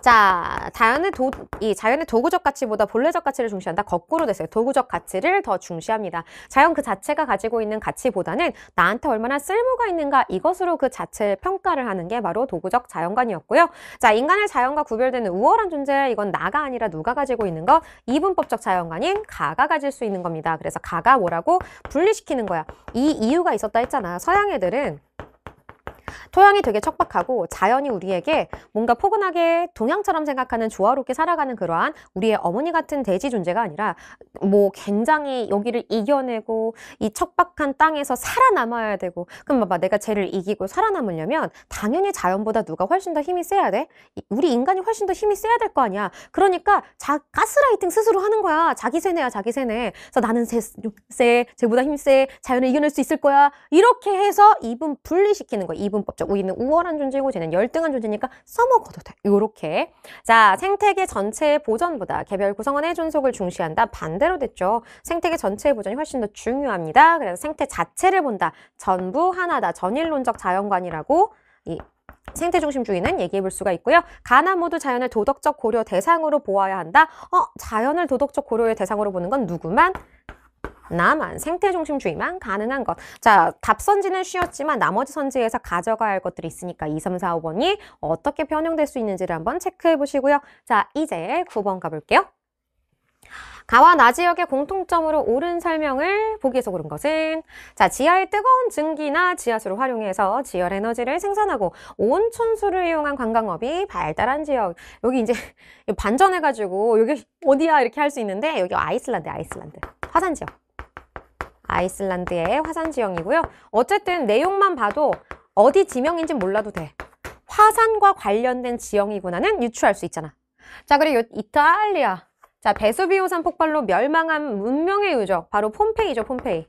자, 자연의 도, 이 자연의 도구적 가치보다 본래적 가치를 중시한다. 거꾸로 됐어요. 도구적 가치를 더 중시합니다. 자연 그 자체가 가지고 있는 가치보다는 나한테 얼마나 쓸모가 있는가 이것으로 그 자체를 평가를 하는 게 바로 도구적 자연관이었고요. 자, 인간의 자연과 구별되는 우월한 존재, 이건 나가 아니라 누가 가지고 있는 거, 이분법적 자연관인 가가 가질 수 있는 겁니다. 그래서 가가 뭐라고 분리시키는 거야. 이 이유가 있었다 했잖아. 서양 애들은 토양이 되게 척박하고 자연이 우리에게 뭔가 포근하게 동양처럼 생각하는 조화롭게 살아가는 그러한 우리의 어머니 같은 대지 존재가 아니라 뭐 굉장히 여기를 이겨내고 이 척박한 땅에서 살아남아야 되고 그럼 봐봐 내가 쟤를 이기고 살아남으려면 당연히 자연보다 누가 훨씬 더 힘이 세야 돼? 우리 인간이 훨씬 더 힘이 세야 될 거 아니야 그러니까 자 가스라이팅 스스로 하는 거야 자기 세뇌야 자기 세뇌 그래서 나는 세, 세 쟤보다 힘세 자연을 이겨낼 수 있을 거야 이렇게 해서 입은 분리시키는 거야 입은 이분법적 우리는 우월한 존재고 이 쟤는 열등한 존재니까 써먹어도 돼. 요렇게. 자, 생태계 전체의 보전보다 개별 구성원의 존속을 중시한다. 반대로 됐죠. 생태계 전체의 보전이 훨씬 더 중요합니다. 그래서 생태 자체를 본다. 전부 하나다. 전일론적 자연관이라고 이 생태 중심주의는 얘기해 볼 수가 있고요. 가나 모두 자연을 도덕적 고려 대상으로 보아야 한다. 어, 자연을 도덕적 고려의 대상으로 보는 건 누구만? 나만 생태 중심 주의만 가능한 것. 자, 답선지는 쉬웠지만 나머지 선지에서 가져가야 할 것들이 있으니까 2, 3, 4, 5번이 어떻게 변형될 수 있는지를 한번 체크해 보시고요. 자, 이제 9번 가볼게요. 가와 나 지역의 공통점으로 옳은 설명을 보기에서 고른 것은 자 지하의 뜨거운 증기나 지하수를 활용해서 지열 에너지를 생산하고 온천수를 이용한 관광업이 발달한 지역 여기 이제 반전해가지고 여기 어디야 이렇게 할 수 있는데 여기 아이슬란드 아이슬란드 화산 지역 아이슬란드의 화산 지형이고요. 어쨌든 내용만 봐도 어디 지명인지 몰라도 돼. 화산과 관련된 지형이구나는 유추할 수 있잖아. 자, 그리고 이탈리아. 자, 베수비오산 폭발로 멸망한 문명의 유적. 바로 폼페이죠, 폼페이.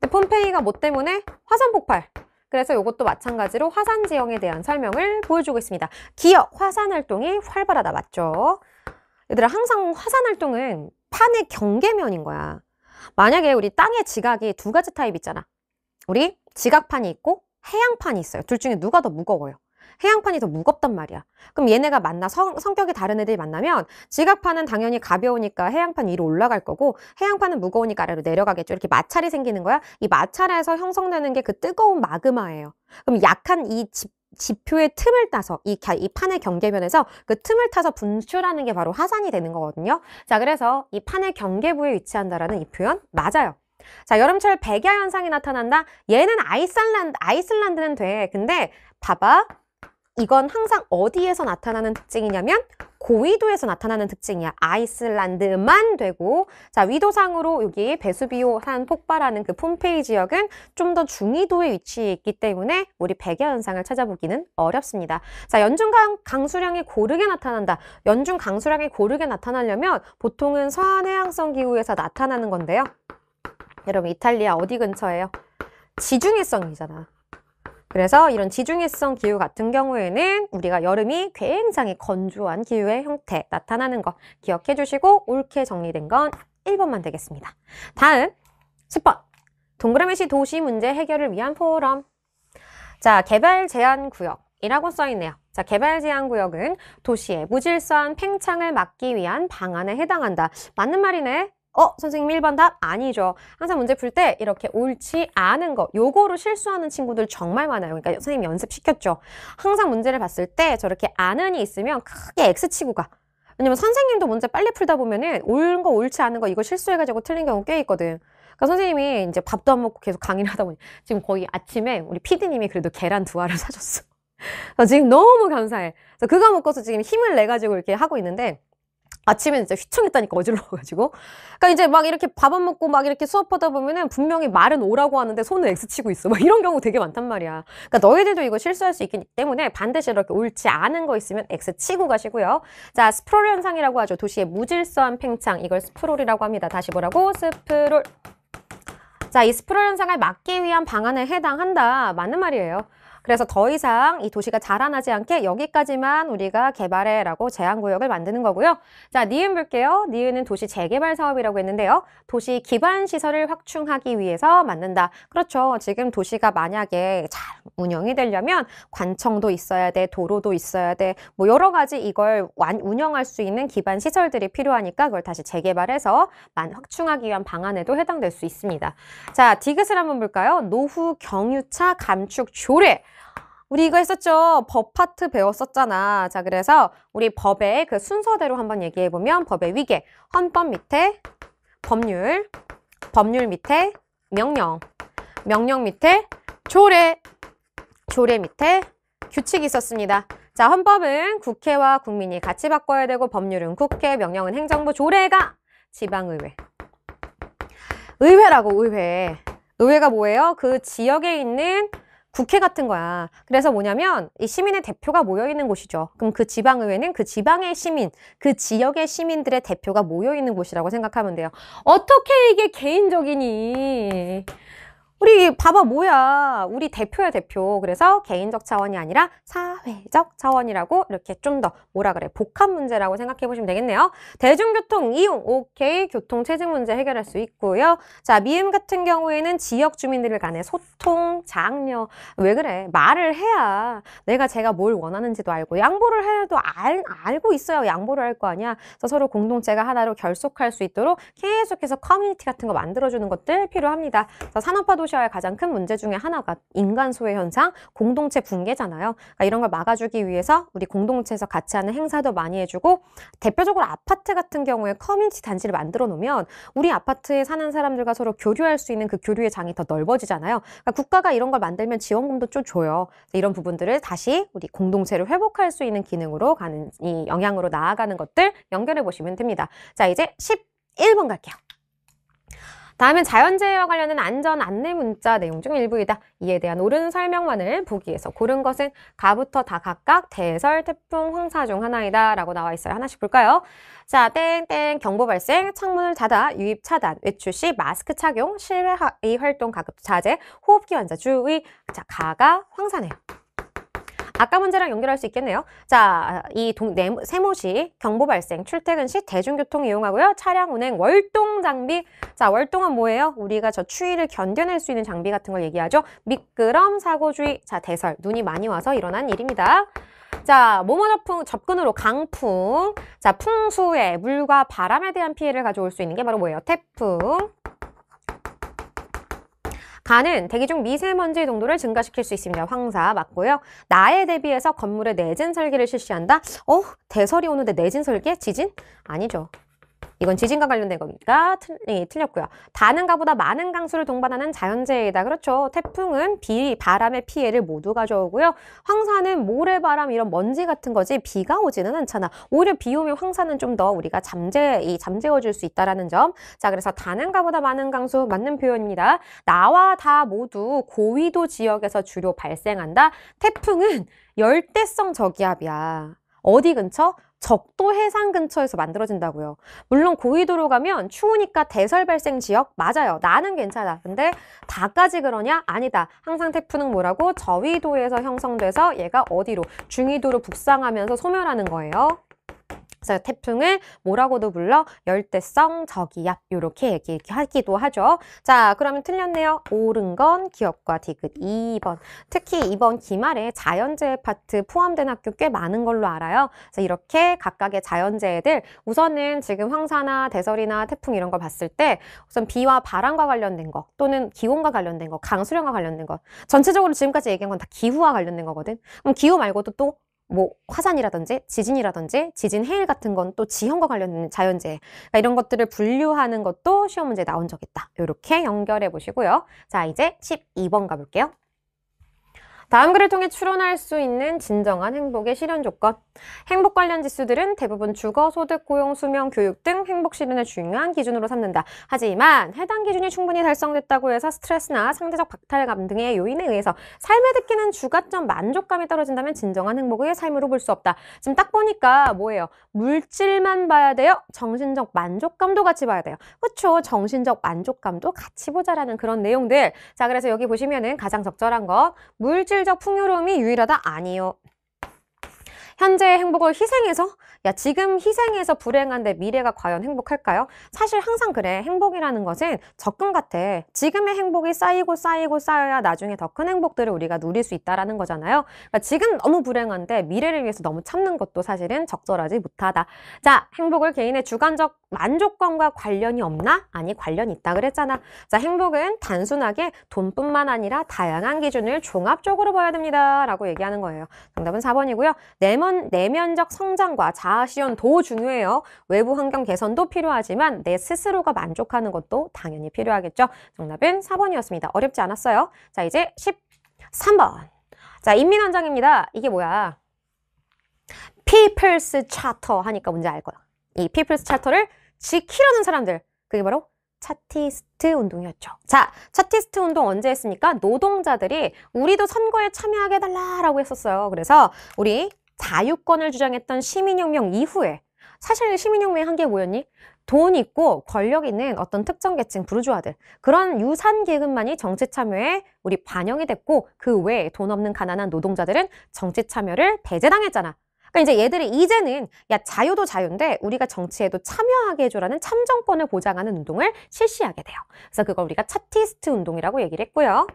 근데 폼페이가 뭐 때문에? 화산 폭발. 그래서 이것도 마찬가지로 화산 지형에 대한 설명을 보여주고 있습니다. 기억, 화산 활동이 활발하다. 맞죠? 얘들아, 항상 화산 활동은 판의 경계면인 거야. 만약에 우리 땅의 지각이 두 가지 타입 있잖아. 우리 지각판이 있고 해양판이 있어요. 둘 중에 누가 더 무거워요? 해양판이 더 무겁단 말이야. 그럼 얘네가 만나 성, 성격이 다른 애들이 만나면 지각판은 당연히 가벼우니까 해양판 위로 올라갈 거고 해양판은 무거우니까 아래로 내려가겠죠. 이렇게 마찰이 생기는 거야. 이 마찰에서 형성되는 게 그 뜨거운 마그마예요. 그럼 약한 이 집, 지표의 틈을 따서 이, 이 판의 경계면에서 그 틈을 타서 분출하는 게 바로 하산이 되는 거거든요. 자, 그래서 이 판의 경계부에 위치한다라는 이 표현 맞아요. 자, 여름철 백야 현상이 나타난다. 얘는 아이슬란드, 아이슬란드는 돼. 근데 봐봐. 이건 항상 어디에서 나타나는 특징이냐면 고위도에서 나타나는 특징이야. 아이슬란드만 되고 자 위도상으로 여기 베수비오 산 폭발하는 그 폼페이 지역은 좀 더 중위도에 위치해 있기 때문에 우리 백야 현상을 찾아보기는 어렵습니다. 자 연중 강수량이 고르게 나타난다. 연중 강수량이 고르게 나타나려면 보통은 서한 해양성 기후에서 나타나는 건데요. 여러분 이탈리아 어디 근처예요? 지중해성이잖아. 그래서 이런 지중해성 기후 같은 경우에는 우리가 여름이 굉장히 건조한 기후의 형태 나타나는 거 기억해 주시고 옳게 정리된 건 1번만 되겠습니다. 다음 10번 동그라미시 도시 문제 해결을 위한 포럼 자 개발 제한 구역이라고 써있네요. 자, 개발 제한 구역은 도시의 무질서한 팽창을 막기 위한 방안에 해당한다. 맞는 말이네. 어 선생님 1번 답 아니죠 항상 문제 풀 때 이렇게 옳지 않은 거 요거로 실수하는 친구들 정말 많아요 그러니까 선생님 이 연습시켰죠 항상 문제를 봤을 때 저렇게 아는이 있으면 크게 X치고 가 왜냐면 선생님도 문제 빨리 풀다 보면은 옳은 거 옳지 않은 거 이거 실수해가지고 틀린 경우 꽤 있거든 그러니까 선생님이 이제 밥도 안 먹고 계속 강의를 하다 보니 지금 거의 아침에 우리 피디님이 그래도 계란 두 알을 사줬어 지금 너무 감사해 그래서 그거 먹고서 지금 힘을 내가지고 이렇게 하고 있는데 아침에 진짜 휘청했다니까 어질러가지고. 그러니까 이제 막 이렇게 밥 안 먹고 막 이렇게 수업하다 보면은 분명히 말은 오라고 하는데 손은 X 치고 있어. 막 이런 경우 되게 많단 말이야. 그러니까 너희들도 이거 실수할 수 있기 때문에 반드시 이렇게 옳지 않은 거 있으면 X 치고 가시고요. 자, 스프롤 현상이라고 하죠. 도시의 무질서한 팽창. 이걸 스프롤이라고 합니다. 다시 뭐라고? 스프롤. 자, 이 스프롤 현상을 막기 위한 방안에 해당한다. 맞는 말이에요. 그래서 더 이상 이 도시가 자라나지 않게 여기까지만 우리가 개발해라고 제한구역을 만드는 거고요. 자, 니은 볼게요. 니은은 도시 재개발 사업이라고 했는데요. 도시 기반 시설을 확충하기 위해서 만든다. 그렇죠. 지금 도시가 만약에 잘 운영이 되려면 관청도 있어야 돼, 도로도 있어야 돼, 뭐 여러 가지 이걸 완, 운영할 수 있는 기반 시설들이 필요하니까 그걸 다시 재개발해서 만 확충하기 위한 방안에도 해당될 수 있습니다. 자, 디귿을 한번 볼까요? 노후 경유차 감축 조례. 우리 이거 했었죠? 법 파트 배웠었잖아. 자, 그래서 우리 법의 그 순서대로 한번 얘기해보면 법의 위계, 헌법 밑에 법률, 법률 밑에 명령, 명령 밑에 조례, 조례 밑에 규칙이 있었습니다. 자, 헌법은 국회와 국민이 같이 바꿔야 되고 법률은 국회, 명령은 행정부, 조례가 지방의회. 의회라고 의회. 의회가 뭐예요? 그 지역에 있는 국회 같은 거야. 그래서 뭐냐면 이 시민의 대표가 모여 있는 곳이죠. 그럼 그 지방 의회는 그 지방의 시민, 그 지역의 시민들의 대표가 모여 있는 곳이라고 생각하면 돼요. 어떻게 이게 개인적이니? 우리 봐봐 뭐야 우리 대표야 대표 그래서 개인적 차원이 아니라 사회적 차원이라고 이렇게 좀 더 뭐라 그래 복합 문제라고 생각해 보시면 되겠네요 대중교통 이용 오케이 교통 체증 문제 해결할 수 있고요 자 미음 같은 경우에는 지역 주민들 간의 소통 장려 왜 그래 말을 해야 내가 제가 뭘 원하는지도 알고 양보를 해도 알, 알고 있어요 양보를 할 거 아니야 그래서 서로 공동체가 하나로 결속할 수 있도록 계속해서 커뮤니티 같은 거 만들어주는 것들 필요합니다 산업화 도시 해결하 가장 큰 문제 중에 하나가 인간 소외 현상, 공동체 붕괴잖아요. 그러니까 이런 걸 막아주기 위해서 우리 공동체에서 같이 하는 행사도 많이 해주고 대표적으로 아파트 같은 경우에 커뮤니티 단지를 만들어 놓으면 우리 아파트에 사는 사람들과 서로 교류할 수 있는 그 교류의 장이 더 넓어지잖아요. 그러니까 국가가 이런 걸 만들면 지원금도 좀 줘요. 이런 부분들을 다시 우리 공동체를 회복할 수 있는 기능으로 가는 이 영향으로 나아가는 것들 연결해 보시면 됩니다. 자, 이제 11번 갈게요. 다음은 자연재해와 관련된 안전 안내 문자 내용 중 일부이다. 이에 대한 옳은 설명만을 보기에서 고른 것은 가부터 다 각각 대설, 태풍, 황사 중 하나이다 라고 나와 있어요. 하나씩 볼까요? 자, 땡땡 경보 발생, 창문을 닫아, 유입 차단, 외출 시 마스크 착용, 실외 활동 가급 자제, 호흡기 환자 주의, 자, 가가, 황사네요 아까 문제랑 연결할 수 있겠네요. 자, 이 동, 네, 세모시 경보 발생, 출퇴근 시 대중교통 이용하고요. 차량 운행 월동 장비. 자, 월동은 뭐예요? 우리가 저 추위를 견뎌낼 수 있는 장비 같은 걸 얘기하죠. 미끄럼, 사고주의, 자, 대설. 눈이 많이 와서 일어난 일입니다. 자, 모모저풍 접근으로 강풍. 자, 풍수에 물과 바람에 대한 피해를 가져올 수 있는 게 바로 뭐예요? 태풍. 간은 대기 중 미세먼지 농도를 증가시킬 수 있습니다. 황사 맞고요. 나에 대비해서 건물의 내진 설계를 실시한다. 어? 대설이 오는데 내진 설계? 지진? 아니죠. 이건 지진과 관련된 겁니까 틀, 예, 틀렸고요. 다는 가보다 많은 강수를 동반하는 자연재해이다. 그렇죠. 태풍은 비, 바람의 피해를 모두 가져오고요. 황사는 모래바람 이런 먼지 같은 거지 비가 오지는 않잖아. 오히려 비 오면 황사는 좀 더 우리가 잠재, 이 잠재워줄 수 있다라는 점. 자, 그래서 다는 가보다 많은 강수 맞는 표현입니다. 나와 다 모두 고위도 지역에서 주로 발생한다. 태풍은 열대성 저기압이야. 어디 근처? 적도 해상 근처에서 만들어진다고요. 물론 고위도로 가면 추우니까 대설 발생 지역 맞아요. 나는 괜찮아. 근데 다까지 그러냐? 아니다. 항상 태풍은 뭐라고 저위도에서 형성돼서 얘가 어디로 중위도로 북상하면서 소멸하는 거예요. 그래서 태풍을 뭐라고도 불러 열대성 저기압 이렇게 얘기하기도 하죠. 자 그러면 틀렸네요. 옳은 건 기억과 디귿 2번. 특히 이번 기말에 자연재해 파트 포함된 학교 꽤 많은 걸로 알아요. 그래서 이렇게 각각의 자연재해들 우선은 지금 황사나 대설이나 태풍 이런 걸 봤을 때 우선 비와 바람과 관련된 거 또는 기온과 관련된 거 강수량과 관련된 거 전체적으로 지금까지 얘기한 건 다 기후와 관련된 거거든. 그럼 기후 말고도 또뭐 화산이라든지 지진이라든지 지진 해일 같은 건 또 지형과 관련된 자연재해 그러니까 이런 것들을 분류하는 것도 시험 문제 나온 적 있다 이렇게 연결해 보시고요 자 이제 12번 가볼게요 다음 글을 통해 추론할 수 있는 진정한 행복의 실현 조건 행복 관련 지수들은 대부분 주거, 소득, 고용, 수명, 교육 등 행복 시련을 중요한 기준으로 삼는다. 하지만 해당 기준이 충분히 달성됐다고 해서 스트레스나 상대적 박탈감 등의 요인에 의해서 삶에 느끼는 주가점 만족감이 떨어진다면 진정한 행복의 삶으로 볼 수 없다. 지금 딱 보니까 뭐예요? 물질만 봐야 돼요? 정신적 만족감도 같이 봐야 돼요. 그렇죠. 정신적 만족감도 같이 보자라는 그런 내용들. 자, 그래서 여기 보시면은 가장 적절한 거 물질적 풍요로움이 유일하다? 아니요. 현재의 행복을 희생해서 야 지금 희생해서 불행한데 미래가 과연 행복할까요? 사실 항상 그래 행복이라는 것은 적금 같아 지금의 행복이 쌓이고 쌓이고 쌓여야 나중에 더 큰 행복들을 우리가 누릴 수 있다라는 거잖아요 그러니까 지금 너무 불행한데 미래를 위해서 너무 참는 것도 사실은 적절하지 못하다 자 행복을 개인의 주관적 만족감과 관련이 없나? 아니 관련 있다 그랬잖아 자 행복은 단순하게 돈뿐만 아니라 다양한 기준을 종합적으로 봐야 됩니다 라고 얘기하는 거예요 정답은 4번이고요 네모 다은 내면적 성장과 자아 실현도 중요해요. 외부 환경 개선도 필요하지만 내 스스로가 만족하는 것도 당연히 필요하겠죠. 정답은 4번이었습니다. 어렵지 않았어요. 자, 이제 13번. 자, 인민원장입니다. 이게 뭐야? people's charter 하니까 뭔지 알 거야. 이 people's charter를 지키려는 사람들. 그게 바로 차티스트 운동이었죠. 자, 차티스트 운동 언제 했습니까? 노동자들이 우리도 선거에 참여하게 해달라라고 했었어요. 그래서 우리 자유권을 주장했던 시민혁명 이후에 사실 시민혁명의 한계 뭐였니? 돈 있고 권력 있는 어떤 특정 계층 부르주아들 그런 유산 계급만이 정치 참여에 우리 반영이 됐고 그 외에 돈 없는 가난한 노동자들은 정치 참여를 배제당했잖아. 그러니까 이제 얘들이 이제는 야 자유도 자유인데 우리가 정치에도 참여하게 해줘라는 참정권을 보장하는 운동을 실시하게 돼요. 그래서 그걸 우리가 차티스트 운동이라고 얘기를 했고요.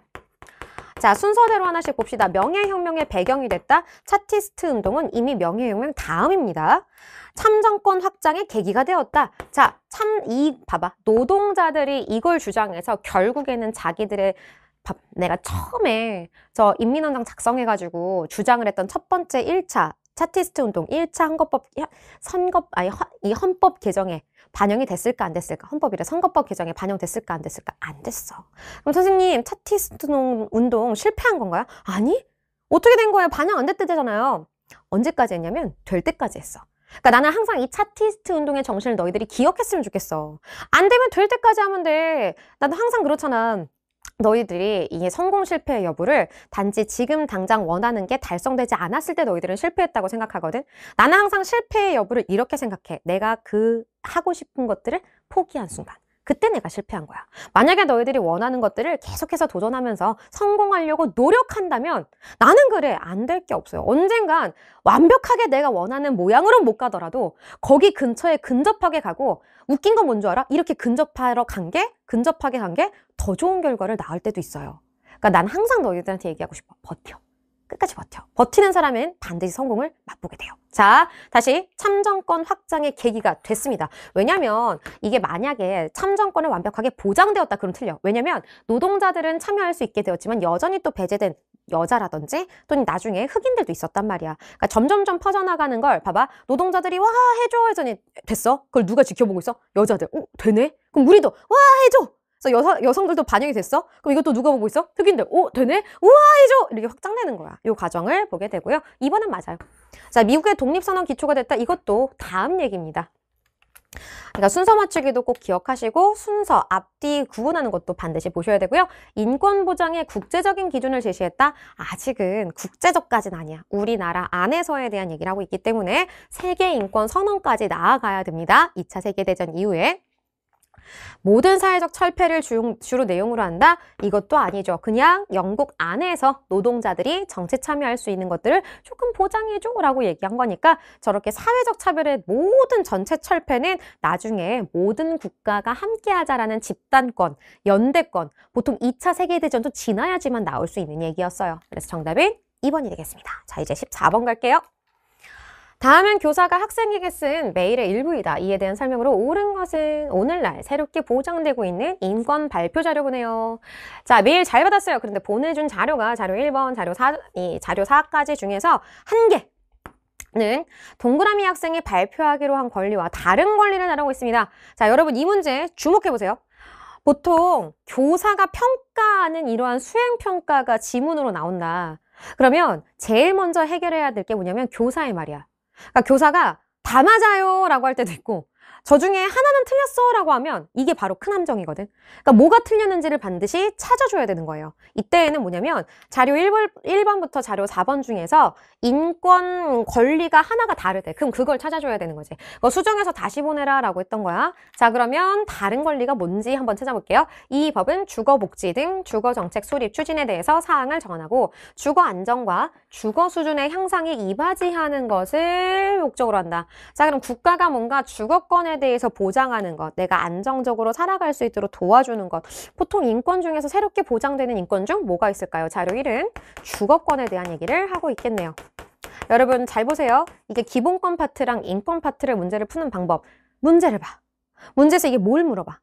자, 순서대로 하나씩 봅시다. 명예혁명의 배경이 됐다. 차티스트 운동은 이미 명예혁명 다음입니다. 참정권 확장의 계기가 되었다. 자, 참, 이, 봐봐. 노동자들이 이걸 주장해서 결국에는 자기들의 내가 처음에 저 인민원장 작성해가지고 주장을 했던 첫 번째 일차 차티스트 운동 1차 헌법 선거 아니 이 헌법 개정에 반영이 됐을까 안 됐을까? 헌법이라 선거법 개정에 반영됐을까 안 됐을까? 안 됐어. 그럼 선생님 차티스트 운동 실패한 건가요? 아니? 어떻게 된 거예요? 반영 안 됐대잖아요. 언제까지 했냐면 될 때까지 했어. 그러니까 나는 항상 이 차티스트 운동의 정신을 너희들이 기억했으면 좋겠어. 안 되면 될 때까지 하면 돼. 나도 항상 그렇잖아. 너희들이 이게 성공 실패의 여부를 단지 지금 당장 원하는 게 달성되지 않았을 때 너희들은 실패했다고 생각하거든. 나는 항상 실패의 여부를 이렇게 생각해. 내가 그 하고 싶은 것들을 포기한 순간. 그때 내가 실패한 거야. 만약에 너희들이 원하는 것들을 계속해서 도전하면서 성공하려고 노력한다면 나는 그래 안 될 게 없어요. 언젠간 완벽하게 내가 원하는 모양으로 못 가더라도 거기 근처에 근접하게 가고 웃긴 건 뭔 줄 알아? 이렇게 근접하러 간 게 근접하게 간 게 더 좋은 결과를 낳을 때도 있어요. 그러니까 난 항상 너희들한테 얘기하고 싶어. 버텨. 끝까지 버텨. 버티는 사람은 반드시 성공을 맛보게 돼요. 자, 다시 참정권 확장의 계기가 됐습니다. 왜냐면 이게 만약에 참정권을 완벽하게 보장되었다 그럼 틀려. 왜냐면 노동자들은 참여할 수 있게 되었지만 여전히 또 배제된 여자라든지 또는 나중에 흑인들도 있었단 말이야. 그러니까 점점점 퍼져나가는 걸 봐봐. 노동자들이 와 해줘 해더니 됐어. 그걸 누가 지켜보고 있어? 여자들. 어 되네. 그럼 우리도 와 해줘 그래서 여성, 여성들도 반영이 됐어? 그럼 이것도 누가 보고 있어? 흑인들. 오, 되네? 우와, 해줘! 이렇게 확장되는 거야. 이 과정을 보게 되고요. 2번은 맞아요. 자, 미국의 독립선언 기초가 됐다. 이것도 다음 얘기입니다. 그러니까 순서 맞추기도 꼭 기억하시고 순서, 앞뒤 구분하는 것도 반드시 보셔야 되고요. 인권보장의 국제적인 기준을 제시했다? 아직은 국제적까지는 아니야. 우리나라 안에서에 대한 얘기를 하고 있기 때문에 세계인권선언까지 나아가야 됩니다. 2차 세계대전 이후에. 모든 사회적 철폐를 주, 주로 내용으로 한다? 이것도 아니죠. 그냥 영국 안에서 노동자들이 정치 참여할 수 있는 것들을 조금 보장해줘 라고 얘기한 거니까 저렇게 사회적 차별의 모든 전체 철폐는 나중에 모든 국가가 함께하자라는 집단권, 연대권, 보통 2차 세계대전도 지나야지만 나올 수 있는 얘기였어요. 그래서 정답은 2번이 되겠습니다. 자, 이제 14번 갈게요. 다음은 교사가 학생에게 쓴 메일의 일부이다. 이에 대한 설명으로 옳은 것은 오늘날 새롭게 보장되고 있는 인권 발표 자료보네요. 자, 메일 잘 받았어요. 그런데 보내준 자료가 자료 1번, 자료 4, 이 자료 4까지 중에서 한 개, 는 동그라미 학생이 발표하기로 한 권리와 다른 권리를 다루고 있습니다. 자, 여러분 이 문제 주목해 보세요. 보통 교사가 평가하는 이러한 수행 평가가 지문으로 나온다. 그러면 제일 먼저 해결해야 될 게 뭐냐면 교사의 말이야. 그러니까 교사가 다 맞아요 라고 할 때도 있고 저 중에 하나는 틀렸어 라고 하면 이게 바로 큰 함정이거든. 그러니까 뭐가 틀렸는지를 반드시 찾아줘야 되는 거예요. 이때에는 뭐냐면 자료 1번, 1번부터 자료 4번 중에서 인권 권리가 하나가 다르대. 그럼 그걸 찾아줘야 되는 거지. 그거 수정해서 다시 보내라 라고 했던 거야. 자 그러면 다른 권리가 뭔지 한번 찾아볼게요. 이 법은 주거복지 등 주거정책 수립 추진에 대해서 사항을 정하고 주거 안정과 주거 수준의 향상에 이바지하는 것을 목적으로 한다. 자 그럼 국가가 뭔가 주거권에 대해서 보장하는 것, 내가 안정적으로 살아갈 수 있도록 도와주는 것. 보통 인권 중에서 새롭게 보장되는 인권 중 뭐가 있을까요? 자료 1은 주거권에 대한 얘기를 하고 있겠네요. 여러분 잘 보세요. 이게 기본권 파트랑 인권 파트를 문제를 푸는 방법. 문제를 봐. 문제에서 이게 뭘 물어봐.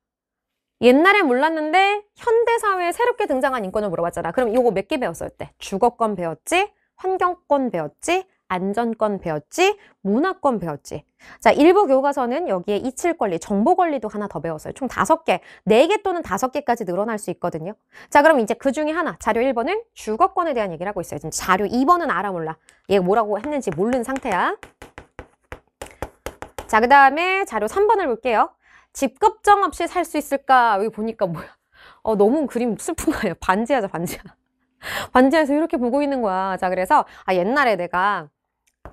옛날에 몰랐는데 현대사회에 새롭게 등장한 인권을 물어봤잖아. 그럼 이거 몇 개 배웠어요? 때 주거권 배웠지? 환경권 배웠지? 안전권 배웠지, 문화권 배웠지. 자, 일부 교과서는 여기에 이칠 권리, 정보 권리도 하나 더 배웠어요. 총 다섯 개, 네 개 또는 다섯 개까지 늘어날 수 있거든요. 자, 그럼 이제 그 중에 하나, 자료 1번은 주거권에 대한 얘기를 하고 있어요. 지금 자료 2번은 알아 몰라. 얘 뭐라고 했는지 모르는 상태야. 자, 그 다음에 자료 3번을 볼게요. 집 걱정 없이 살 수 있을까? 여기 보니까 뭐야. 어, 너무 그림 슬픈 거예요. 반지하자, 반지하. 반지하에서 이렇게 보고 있는 거야. 자, 그래서, 아, 옛날에 내가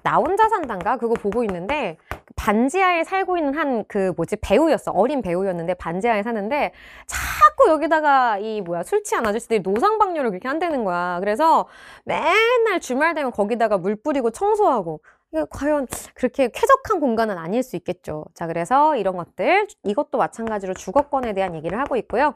나 혼자 산단가 그거 보고 있는데 반지하에 살고 있는 한 그 뭐지 배우였어 어린 배우였는데 반지하에 사는데 자꾸 여기다가 이 뭐야 술 취한 아저씨들이 노상방뇨를 그렇게 한다는 거야 그래서 맨날 주말 되면 거기다가 물 뿌리고 청소하고 예, 과연 그렇게 쾌적한 공간은 아닐 수 있겠죠. 자, 그래서 이런 것들, 이것도 마찬가지로 주거권에 대한 얘기를 하고 있고요.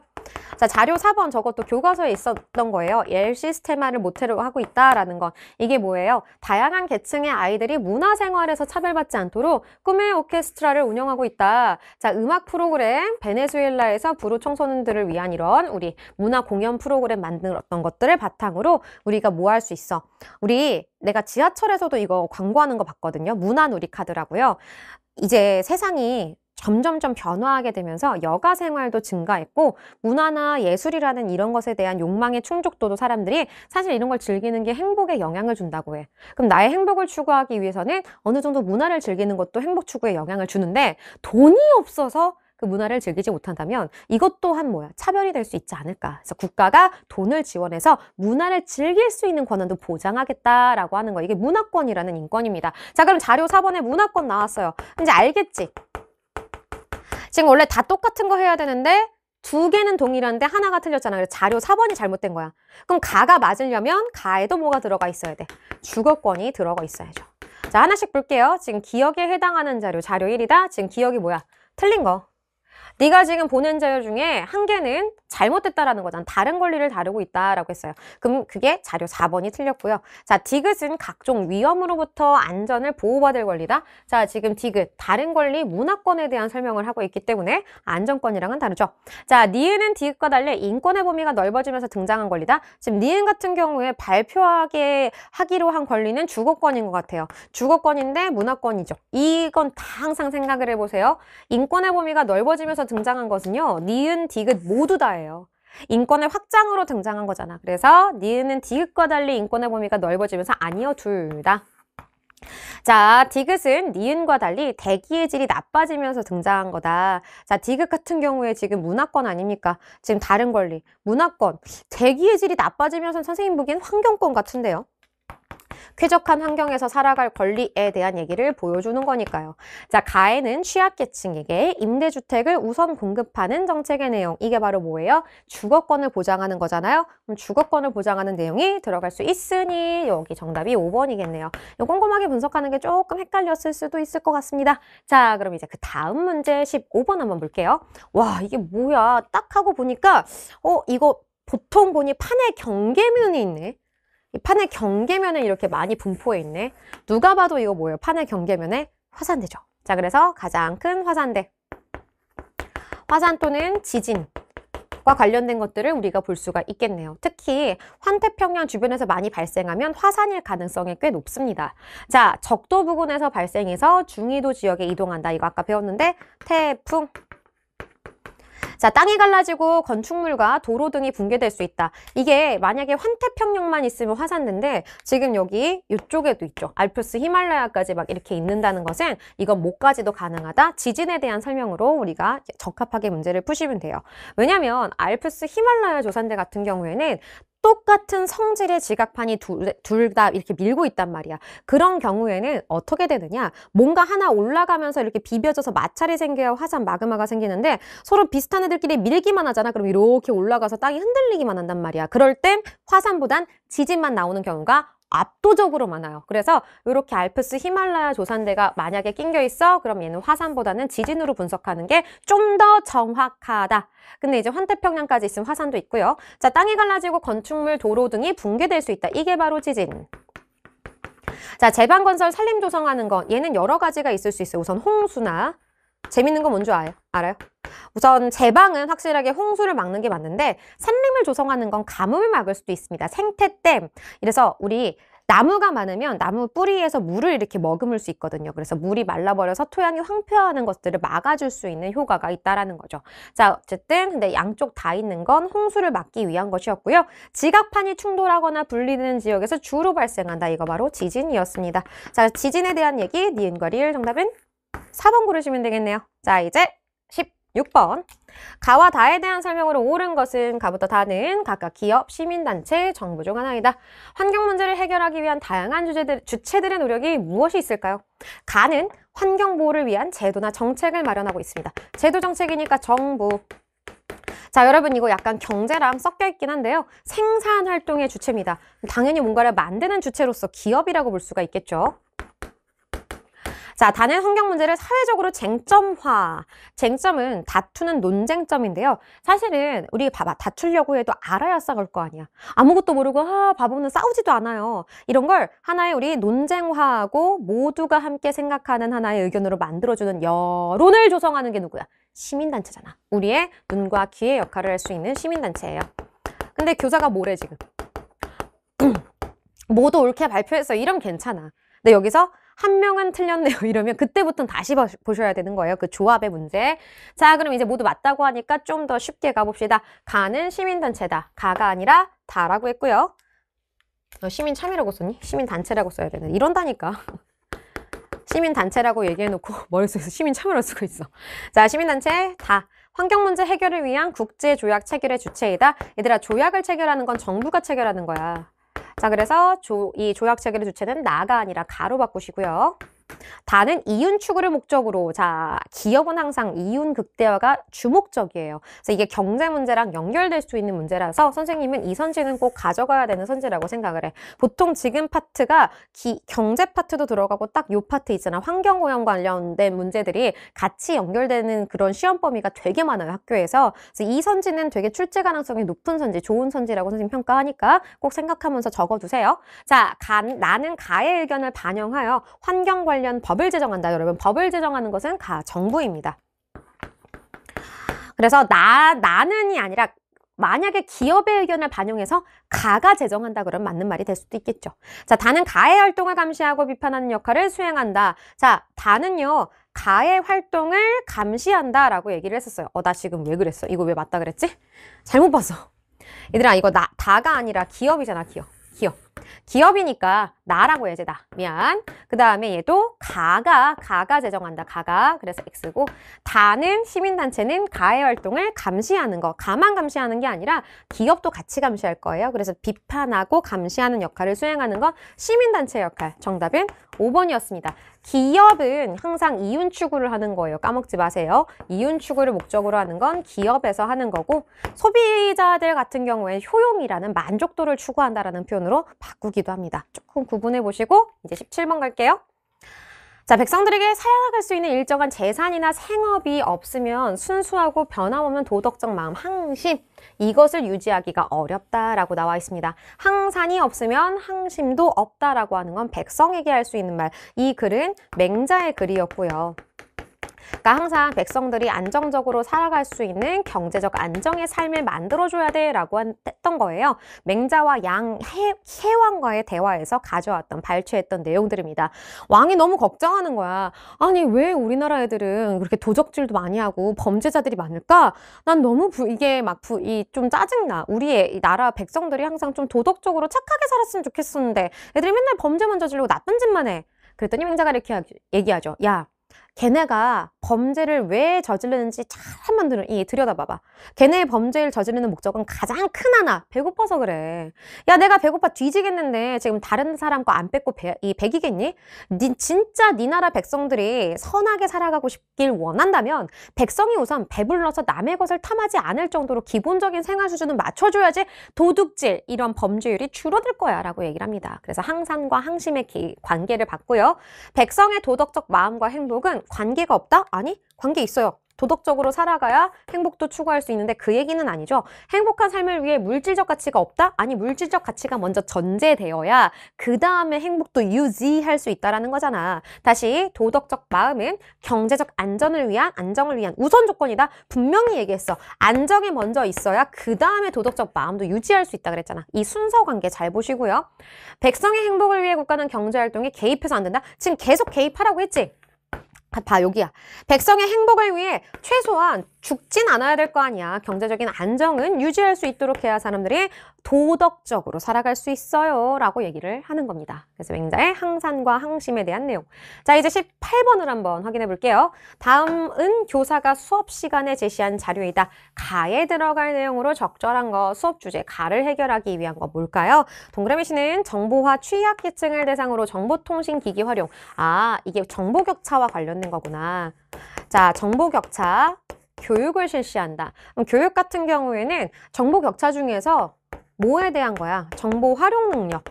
자, 자료 4번 저것도 교과서에 있었던 거예요. 엘 시스테마를 모태로 하고 있다라는 건 이게 뭐예요? 다양한 계층의 아이들이 문화생활에서 차별받지 않도록 꿈의 오케스트라를 운영하고 있다. 자, 음악 프로그램 베네수엘라에서 부르 청소년들을 위한 이런 우리 문화 공연 프로그램 만들었던 것들을 바탕으로 우리가 뭐 할 수 있어? 우리 내가 지하철에서도 이거 광고하는 거 봤거든요. 문화누리 카드라고요. 이제 세상이 점점점 변화하게 되면서 여가 생활도 증가했고 문화나 예술이라는 이런 것에 대한 욕망의 충족도도 사람들이 사실 이런 걸 즐기는 게 행복에 영향을 준다고 해. 그럼 나의 행복을 추구하기 위해서는 어느 정도 문화를 즐기는 것도 행복 추구에 영향을 주는데 돈이 없어서 그 문화를 즐기지 못한다면 이것 또한 뭐야 차별이 될 수 있지 않을까 그래서 국가가 돈을 지원해서 문화를 즐길 수 있는 권한도 보장하겠다라고 하는 거 이게 문화권이라는 인권입니다 자 그럼 자료 4번에 문화권 나왔어요 이제 알겠지 지금 원래 다 똑같은 거 해야 되는데 두 개는 동일한데 하나가 틀렸잖아. 그래서 자료 4번이 잘못된 거야. 그럼 가가 맞으려면 가에도 뭐가 들어가 있어야 돼. 주거권이 들어가 있어야죠. 자, 하나씩 볼게요. 지금 기억에 해당하는 자료, 자료 1이다. 지금 기억이 뭐야? 틀린 거. 네가 지금 보낸 자료 중에 한 개는 잘못됐다라는 거잖아. 다른 권리를 다루고 있다라고 했어요. 그럼 그게 자료 4번이 틀렸고요. 자, 디귿은 각종 위험으로부터 안전을 보호받을 권리다. 자, 지금 디귿 다른 권리 문화권에 대한 설명을 하고 있기 때문에 안전권이랑은 다르죠. 자, 니은은 디귿과 달리 인권의 범위가 넓어지면서 등장한 권리다. 지금 니은 같은 경우에 발표하게 하기로 한 권리는 주거권인 것 같아요. 주거권인데 문화권이죠. 이건 다 항상 생각을 해보세요. 인권의 범위가 넓어지면서 등장한 것은요. 니은, 디귿 모두 다예요. 인권의 확장으로 등장한 거잖아. 그래서 니은은 디귿과 달리 인권의 범위가 넓어지면서 아니요, 둘 다. 자, 디귿은 니은과 달리 대기의 질이 나빠지면서 등장한 거다. 자, 디귿 같은 경우에 지금 문화권 아닙니까? 지금 다른 권리, 문화권, 대기의 질이 나빠지면서 선생님 보기엔 환경권 같은데요. 쾌적한 환경에서 살아갈 권리에 대한 얘기를 보여주는 거니까요. 자, 가해는 취약계층에게 임대주택을 우선 공급하는 정책의 내용. 이게 바로 뭐예요? 주거권을 보장하는 거잖아요. 그럼 주거권을 보장하는 내용이 들어갈 수 있으니 여기 정답이 5번이겠네요. 이 꼼꼼하게 분석하는 게 조금 헷갈렸을 수도 있을 것 같습니다. 자, 그럼 이제 그 다음 문제 15번 한번 볼게요. 와, 이게 뭐야. 딱 하고 보니까 어, 이거 보통 보니 판에 경계면이 있네. 판의 경계면에 이렇게 많이 분포해 있네. 누가 봐도 이거 뭐예요? 판의 경계면에 화산대죠. 자, 그래서 가장 큰 화산대. 화산 또는 지진, 과 관련된 것들을 우리가 볼 수가 있겠네요. 특히 환태평양 주변에서 많이 발생하면 화산일 가능성이 꽤 높습니다. 자, 적도 부근에서 발생해서 중위도 지역에 이동한다. 이거 아까 배웠는데 태풍, 자, 땅이 갈라지고 건축물과 도로 등이 붕괴될 수 있다. 이게 만약에 환태평양만 있으면 화산인데 지금 여기 이쪽에도 있죠. 알프스 히말라야까지 막 이렇게 있는다는 것은 이건 목까지도 가능하다. 지진에 대한 설명으로 우리가 적합하게 문제를 푸시면 돼요. 왜냐면 하 알프스 히말라야 조산대 같은 경우에는 똑같은 성질의 지각판이 둘 다 이렇게 밀고 있단 말이야. 그런 경우에는 어떻게 되느냐? 뭔가 하나 올라가면서 이렇게 비벼져서 마찰이 생겨야 화산 마그마가 생기는데 서로 비슷한 애들끼리 밀기만 하잖아. 그럼 이렇게 올라가서 땅이 흔들리기만 한단 말이야. 그럴 땐 화산보단 지진만 나오는 경우가 압도적으로 많아요. 그래서 이렇게 알프스 히말라야 조산대가 만약에 낑겨 있어 그럼 얘는 화산보다는 지진으로 분석하는 게 좀 더 정확하다. 근데 이제 환태평양까지 있으면 화산도 있고요. 자 땅이 갈라지고 건축물, 도로 등이 붕괴될 수 있다. 이게 바로 지진. 자 재방건설, 산림조성하는 건 얘는 여러 가지가 있을 수 있어요. 우선 홍수나 재밌는 건 뭔지 아요? 알아요? 우선 제방은 확실하게 홍수를 막는 게 맞는데 산림을 조성하는 건 가뭄을 막을 수도 있습니다. 생태댐. 이래서 우리 나무가 많으면 나무 뿌리에서 물을 이렇게 머금을 수 있거든요. 그래서 물이 말라버려서 토양이 황폐화하는 것들을 막아줄 수 있는 효과가 있다라는 거죠. 자, 어쨌든 근데 양쪽 다 있는 건 홍수를 막기 위한 것이었고요. 지각판이 충돌하거나 불리는 지역에서 주로 발생한다. 이거 바로 지진이었습니다. 자, 지진에 대한 얘기 니은과 리을 정답은 4번 고르시면 되겠네요. 자, 이제 16번. 가와 다에 대한 설명으로 옳은 것은 가부터 다는 각각 기업, 시민단체, 정부 중 하나이다. 환경 문제를 해결하기 위한 다양한 주제들, 주체들의 노력이 무엇이 있을까요? 가는 환경보호를 위한 제도나 정책을 마련하고 있습니다. 제도 정책이니까 정부. 자 여러분 이거 약간 경제랑 섞여 있긴 한데요 생산 활동의 주체입니다 당연히 뭔가를 만드는 주체로서 기업이라고 볼 수가 있겠죠 자, 단일 환경 문제를 사회적으로 쟁점화. 쟁점은 다투는 논쟁점인데요. 사실은 우리 봐봐. 다투려고 해도 알아야 싸울 거 아니야. 아무것도 모르고 아, 바보는 싸우지도 않아요. 이런 걸 하나의 우리 논쟁화하고 모두가 함께 생각하는 하나의 의견으로 만들어주는 여론을 조성하는 게 누구야? 시민단체잖아. 우리의 눈과 귀의 역할을 할 수 있는 시민단체예요. 근데 교사가 뭐래 지금? 모두 옳게 발표했어. 이름 괜찮아. 근데 여기서 한 명은 틀렸네요 이러면 그때부터는 다시 보셔야 되는 거예요 그 조합의 문제 자 그럼 이제 모두 맞다고 하니까 좀 더 쉽게 가봅시다 가는 시민단체다 가가 아니라 다라고 했고요 어, 시민참여라고 썼니? 시민단체라고 써야 되는 이런다니까 시민단체라고 얘기해놓고 머릿속에서 시민참여를 쓰고 있어 자 시민단체 다 환경문제 해결을 위한 국제조약 체결의 주체이다 얘들아 조약을 체결하는 건 정부가 체결하는 거야 자, 그래서 조, 이 조약 체결의 주체는 나가 아니라 가로 바꾸시고요. 다른 이윤 추구를 목적으로 자 기업은 항상 이윤 극대화가 주목적이에요. 그래서 이게 경제 문제랑 연결될 수 있는 문제라서 선생님은 이 선지는 꼭 가져가야 되는 선지라고 생각을 해. 보통 지금 파트가 기, 경제 파트도 들어가고 딱 요 파트 있잖아. 환경오염 관련된 문제들이 같이 연결되는 그런 시험 범위가 되게 많아요. 학교에서. 그래서 이 선지는 되게 출제 가능성이 높은 선지, 좋은 선지라고 선생님 평가하니까 꼭 생각하면서 적어두세요. 자, 간, 나는 가의 의견을 반영하여 환경 관련 관련 법을 제정한다. 여러분, 법을 제정하는 것은 가 정부입니다. 그래서 나 나는이 아니라 만약에 기업의 의견을 반영해서 가가 제정한다 그러면 맞는 말이 될 수도 있겠죠. 자, 다는 가의 활동을 감시하고 비판하는 역할을 수행한다. 자, 다는요. 가의 활동을 감시한다 라고 얘기를 했었어요. 어, 나 지금 왜 그랬어? 이거 왜 맞다 그랬지? 잘못 봤어. 얘들아, 이거 나, 다가 아니라 기업이잖아, 기업. 기업. 기업이니까 나라고 해야지 나 미안 그 다음에 얘도 가가 가가 제정한다 가가 그래서 X고 다는 시민단체는 가해 활동을 감시하는 거 가만 감시하는 게 아니라 기업도 같이 감시할 거예요 그래서 비판하고 감시하는 역할을 수행하는 건 시민단체 역할 정답은 5번이었습니다 기업은 항상 이윤 추구를 하는 거예요 까먹지 마세요 이윤 추구를 목적으로 하는 건 기업에서 하는 거고 소비자들 같은 경우에 효용이라는 만족도를 추구한다라는 표현으로 바꾸기도 합니다. 조금 구분해 보시고 이제 17번 갈게요. 자, 백성들에게 사용할 수 있는 일정한 재산이나 생업이 없으면 순수하고 변함없는 도덕적 마음, 항심, 이것을 유지하기가 어렵다라고 나와 있습니다. 항산이 없으면 항심도 없다라고 하는 건 백성에게 할 수 있는 말. 이 글은 맹자의 글이었고요. 그러니까 항상 백성들이 안정적으로 살아갈 수 있는 경제적 안정의 삶을 만들어줘야 돼라고 했던 거예요. 맹자와 양 해, 해왕과의 대화에서 가져왔던 발췌했던 내용들입니다. 왕이 너무 걱정하는 거야. 아니 왜 우리나라 애들은 그렇게 도적질도 많이 하고 범죄자들이 많을까? 난 너무 부, 이게 막 이 좀 짜증나. 우리의 나라 백성들이 항상 좀 도덕적으로 착하게 살았으면 좋겠었는데 애들이 맨날 범죄만 저질르고 나쁜 짓만 해. 그랬더니 맹자가 이렇게 얘기하죠. 야, 걔네가 범죄를 왜 저지르는지 잘 한번 들, 예, 들여다봐봐. 걔네의 범죄를 저지르는 목적은 가장 큰 하나, 배고파서 그래. 야, 내가 배고파 뒤지겠는데 지금 다른 사람 거 안 뺏고 배, 이 배기겠니? 니, 진짜 네 나라 백성들이 선하게 살아가고 싶길 원한다면 백성이 우선 배불러서 남의 것을 탐하지 않을 정도로 기본적인 생활 수준은 맞춰줘야지 도둑질 이런 범죄율이 줄어들 거야 라고 얘기를 합니다. 그래서 항상과 항심의 기, 관계를 봤고요. 백성의 도덕적 마음과 행복은 관계가 없다? 아니, 관계 있어요. 도덕적으로 살아가야 행복도 추구할 수 있는데 그 얘기는 아니죠. 행복한 삶을 위해 물질적 가치가 없다? 아니 물질적 가치가 먼저 전제되어야 그 다음에 행복도 유지할 수 있다라는 거잖아. 다시 도덕적 마음은 경제적 안전을 위한 안정을 위한 우선 조건이다. 분명히 얘기했어. 안정이 먼저 있어야 그 다음에 도덕적 마음도 유지할 수 있다 그랬잖아. 이 순서 관계 잘 보시고요. 백성의 행복을 위해 국가는 경제활동에 개입해서 안 된다? 지금 계속 개입하라고 했지? 봐 여기야. 백성의 행복을 위해 최소한 죽진 않아야 될 거 아니야. 경제적인 안정은 유지할 수 있도록 해야 사람들이 도덕적으로 살아갈 수 있어요. 라고 얘기를 하는 겁니다. 그래서 맹자의 항산과 항심에 대한 내용. 자, 이제 18번을 한번 확인해 볼게요. 다음은 교사가 수업 시간에 제시한 자료이다. 가에 들어갈 내용으로 적절한 거, 수업 주제 가를 해결하기 위한 거 뭘까요? 동그라미 씨는 정보화 취약계층을 대상으로 정보통신기기 활용. 아, 이게 정보격차와 관련된 거구나. 자, 정보격차. 교육을 실시한다. 그럼 교육 같은 경우에는 정보 격차 중에서 뭐에 대한 거야? 정보 활용 능력.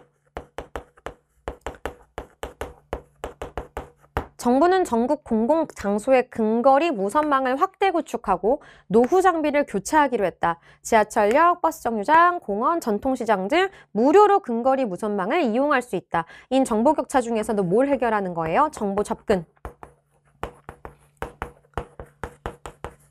정부는 전국 공공 장소의 근거리 무선망을 확대 구축하고 노후 장비를 교체하기로 했다. 지하철역, 버스 정류장, 공원, 전통시장 등 무료로 근거리 무선망을 이용할 수 있다. 인 정보 격차 중에서도 뭘 해결하는 거예요? 정보 접근.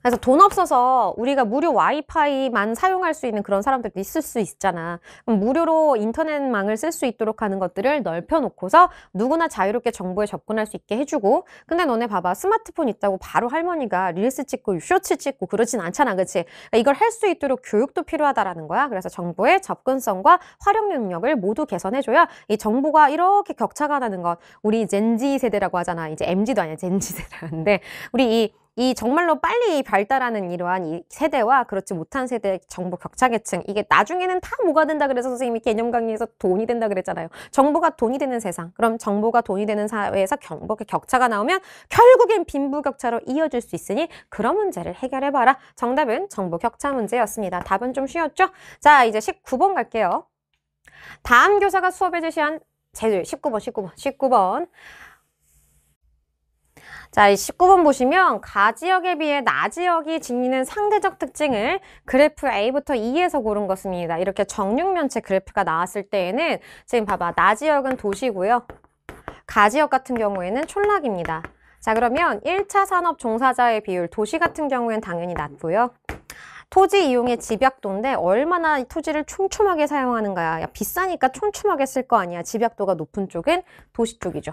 그래서 돈 없어서 우리가 무료 와이파이만 사용할 수 있는 그런 사람들도 있을 수 있잖아. 그럼 무료로 인터넷망을 쓸 수 있도록 하는 것들을 넓혀놓고서 누구나 자유롭게 정보에 접근할 수 있게 해주고 근데 너네 봐봐 스마트폰 있다고 바로 할머니가 릴스 찍고 쇼츠 찍고 그러진 않잖아 그치? 그러니까 이걸 할 수 있도록 교육도 필요하다라는 거야. 그래서 정보의 접근성과 활용 능력을 모두 개선해줘야 이 정보가 이렇게 격차가 나는 것 우리 젠지 세대라고 하잖아. 이제 MG도 아니야 젠지 세대인데 우리 이이 정말로 빨리 발달하는 이러한 이 세대와 그렇지 못한 세대 정보 격차 계층 이게 나중에는 다 뭐가 된다 그래서 선생님이 개념 강의에서 돈이 된다 그랬잖아요. 정보가 돈이 되는 세상. 그럼 정보가 돈이 되는 사회에서 정보 격차가 나오면 결국엔 빈부 격차로 이어질 수 있으니 그런 문제를 해결해 봐라. 정답은 정보 격차 문제였습니다. 답은 좀 쉬웠죠? 자, 이제 19번 갈게요. 다음 교사가 수업에 제시한 제주 19번, 19번, 19번. 자, 이 19번 보시면 가 지역에 비해 나 지역이 지니는 상대적 특징을 그래프 A부터 E에서 고른 것입니다. 이렇게 정육면체 그래프가 나왔을 때에는 지금 봐봐. 나 지역은 도시고요. 가 지역 같은 경우에는 촌락입니다. 자, 그러면 1차 산업 종사자의 비율 도시 같은 경우에는 당연히 낮고요. 토지 이용의 집약도인데 얼마나 토지를 촘촘하게 사용하는가야. 야, 비싸니까 촘촘하게 쓸 거 아니야. 집약도가 높은 쪽은 도시 쪽이죠.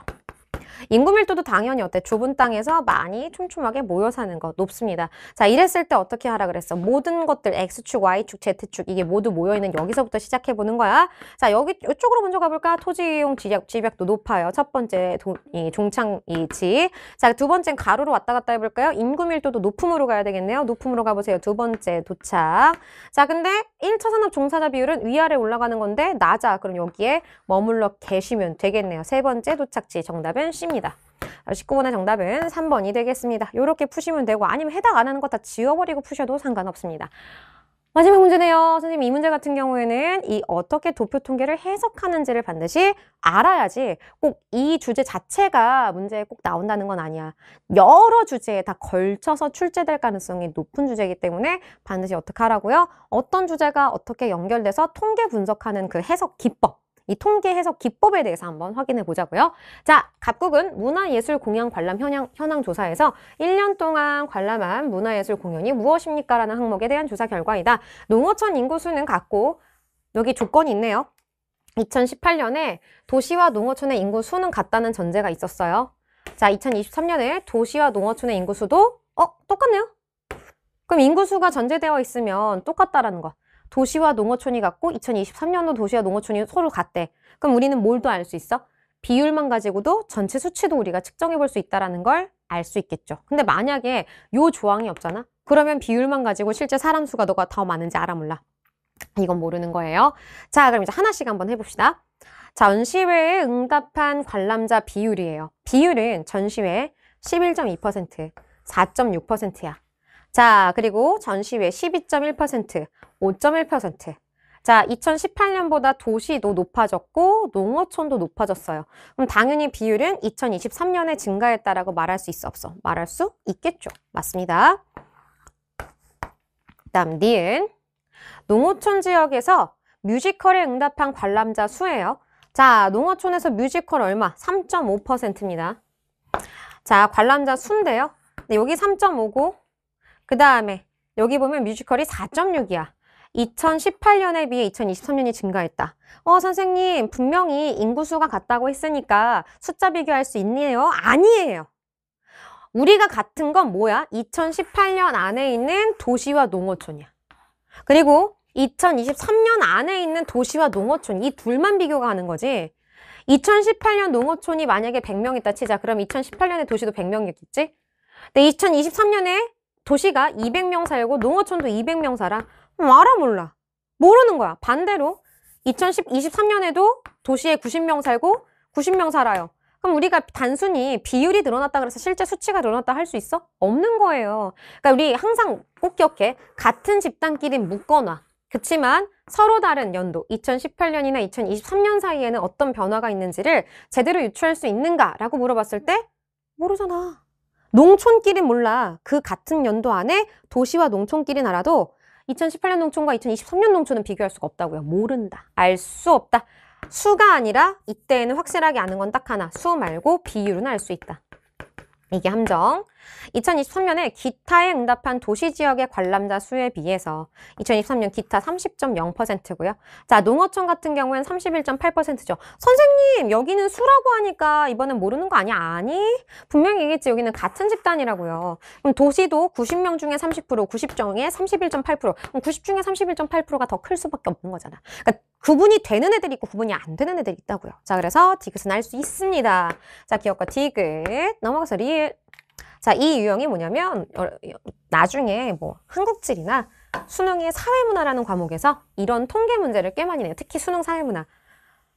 인구밀도도 당연히 어때? 좁은 땅에서 많이 촘촘하게 모여 사는 거 높습니다. 자, 이랬을 때 어떻게 하라 그랬어? 모든 것들 X축, Y축, Z축 이게 모두 모여있는 여기서부터 시작해 보는 거야. 자, 여기 이쪽으로 먼저 가볼까? 토지용 이지략지약도 높아요. 첫 번째 도, 이, 종창 이치. 자, 두 번째는 가로로 왔다 갔다 해볼까요? 인구밀도도 높음으로 가야 되겠네요. 높음으로 가보세요. 두 번째 도착. 자, 근데 1차 산업 종사자 비율은 위아래 올라가는 건데 낮아. 그럼 여기에 머물러 계시면 되겠네요. 세 번째 도착지 정답은 C. 푸십니다. 19번의 정답은 3번이 되겠습니다. 이렇게 푸시면 되고 아니면 해당 안 하는 거 다 지워버리고 푸셔도 상관없습니다. 마지막 문제네요. 선생님 이 문제 같은 경우에는 이 어떻게 도표 통계를 해석하는지를 반드시 알아야지 꼭 이 주제 자체가 문제에 꼭 나온다는 건 아니야. 여러 주제에 다 걸쳐서 출제될 가능성이 높은 주제이기 때문에 반드시 어떻게 하라고요? 어떤 주제가 어떻게 연결돼서 통계 분석하는 그 해석 기법 이 통계 해석 기법에 대해서 한번 확인해 보자고요. 자, 각국은 문화예술 공연 관람 현황, 현황 조사에서 1년 동안 관람한 문화예술 공연이 무엇입니까? 라는 항목에 대한 조사 결과이다. 농어촌 인구수는 같고 여기 조건이 있네요. 2018년에 도시와 농어촌의 인구 수는 같다는 전제가 있었어요. 자, 2023년에 도시와 농어촌의 인구 수도 어, 똑같네요. 그럼 인구 수가 전제되어 있으면 똑같다라는 것. 도시와 농어촌이 같고 2023년도 도시와 농어촌이 서로 같대. 그럼 우리는 뭘 더 알 수 있어? 비율만 가지고도 전체 수치도 우리가 측정해 볼 수 있다는 걸 알 수 있겠죠. 근데 만약에 요 조항이 없잖아? 그러면 비율만 가지고 실제 사람 수가 너가 더 많은지 알아 몰라. 이건 모르는 거예요. 자, 그럼 이제 하나씩 한번 해봅시다. 전시회에 응답한 관람자 비율이에요. 비율은 전시회 11.2%, 4.6%야. 자, 그리고 전시회 12.1%, 5.1%. 자, 2018년보다 도시도 높아졌고 농어촌도 높아졌어요. 그럼 당연히 비율은 2023년에 증가했다라고 말할 수 있어 없어? 말할 수 있겠죠. 맞습니다. 그다음 니은 농어촌 지역에서 뮤지컬에 응답한 관람자 수예요. 자, 농어촌에서 뮤지컬 얼마? 3.5%입니다. 자, 관람자 수인데요. 네, 여기 3.5고 그 다음에 여기 보면 뮤지컬이 4.6이야. 2018년에 비해 2023년이 증가했다. 어, 선생님, 분명히 인구수가 같다고 했으니까 숫자 비교할 수 있네요? 아니에요. 우리가 같은 건 뭐야? 2018년 안에 있는 도시와 농어촌이야. 그리고 2023년 안에 있는 도시와 농어촌, 이 둘만 비교가 하는 거지. 2018년 농어촌이 만약에 100명 있다 치자. 그럼 2018년에 도시도 100명이겠지? 근데 2023년에 도시가 200명 살고 농어촌도 200명 살아? 알아 몰라. 모르는 거야. 반대로 2023년에도 도시에 90명 살고 90명 살아요. 그럼 우리가 단순히 비율이 늘어났다 그래서 실제 수치가 늘어났다 할 수 있어? 없는 거예요. 그러니까 우리 항상 꼭 기억해. 같은 집단끼리 묶어놔. 그렇지만 서로 다른 연도 2018년이나 2023년 사이에는 어떤 변화가 있는지를 제대로 유추할 수 있는가라고 물어봤을 때 모르잖아. 농촌끼리 몰라. 그 같은 연도 안에 도시와 농촌끼리 알아도 2018년 농촌과 2023년 농촌은 비교할 수가 없다고요. 모른다. 알 수 없다. 수가 아니라 이때에는 확실하게 아는 건 딱 하나. 수 말고 비율은 알 수 있다. 이게 함정. 2023년에 기타에 응답한 도시 지역의 관람자 수에 비해서 2023년 기타 30.0%고요. 자, 농어촌 같은 경우엔 31.8%죠. 선생님, 여기는 수라고 하니까 이번엔 모르는 거 아니야? 아니? 분명히 얘기했지. 여기는 같은 집단이라고요. 그럼 도시도 90명 중에 30%, 90 중에 31.8%. 그럼 90 중에 31.8%가 더 클 수밖에 없는 거잖아. 그러니까 구분이 되는 애들이 있고 구분이 안 되는 애들이 있다고요. 자, 그래서 디귿은 알 수 있습니다. 자, 기억과 디귿. 넘어가서 리을. 자, 이 유형이 뭐냐면 나중에 뭐 한국지리나 수능의 사회문화라는 과목에서 이런 통계 문제를 꽤 많이 내요. 특히 수능 사회문화.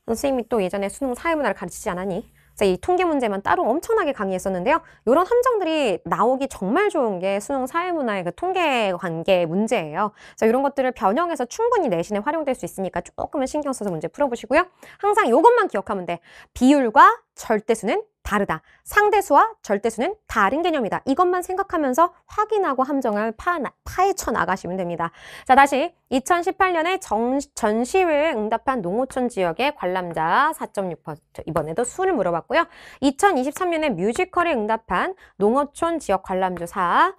선생님이 또 예전에 수능 사회문화를 가르치지 않았니? 자, 이 통계 문제만 따로 엄청나게 강의했었는데요. 이런 함정들이 나오기 정말 좋은 게 수능 사회문화의 그 통계 관계 문제예요. 자, 이런 것들을 변형해서 충분히 내신에 활용될 수 있으니까 조금은 신경 써서 문제 풀어보시고요. 항상 이것만 기억하면 돼. 비율과 절대수는 다르다. 상대수와 절대수는 다른 개념이다. 이것만 생각하면서 확인하고 함정을 파, 파헤쳐 나가시면 됩니다. 자, 다시 2018년에 정, 전시회에 응답한 농어촌 지역의 관람자 4.6% 이번에도 수를 물어봤고요. 2023년에 뮤지컬에 응답한 농어촌 지역 관람조사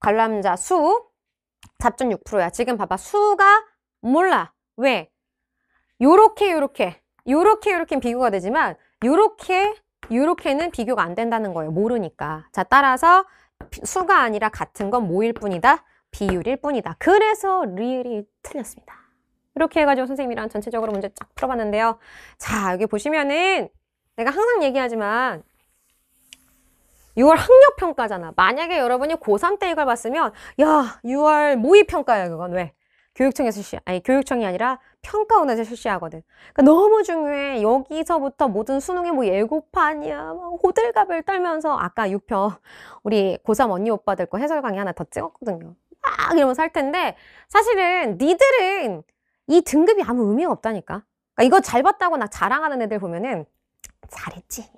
관람자 수 4.6%야. 지금 봐봐. 수가 몰라. 왜? 요렇게 요렇게 요렇게 요렇게 비교가 되지만 요렇게 이렇게는 비교가 안 된다는 거예요. 모르니까. 자, 따라서 수가 아니라 같은 건 모일 뿐이다. 비율일 뿐이다. 그래서 리을이 틀렸습니다. 이렇게 해가지고 선생님이랑 전체적으로 문제 쫙 풀어봤는데요. 자, 여기 보시면은 내가 항상 얘기하지만 6월 학력평가잖아. 만약에 여러분이 고3 때 이걸 봤으면 야, 6월 모의평가야 그건 왜? 교육청에서 실시, 아니, 교육청이 아니라 평가원에서 실시하거든. 그러니까 너무 중요해. 여기서부터 모든 수능이 뭐 예고판이야. 호들갑을 떨면서 아까 6편, 우리 고3 언니 오빠들 거 해설 강의 하나 더 찍었거든요. 막 이러면서 할 텐데, 사실은 니들은 이 등급이 아무 의미가 없다니까. 그러니까 이거 잘 봤다고 나 자랑하는 애들 보면은, 잘했지.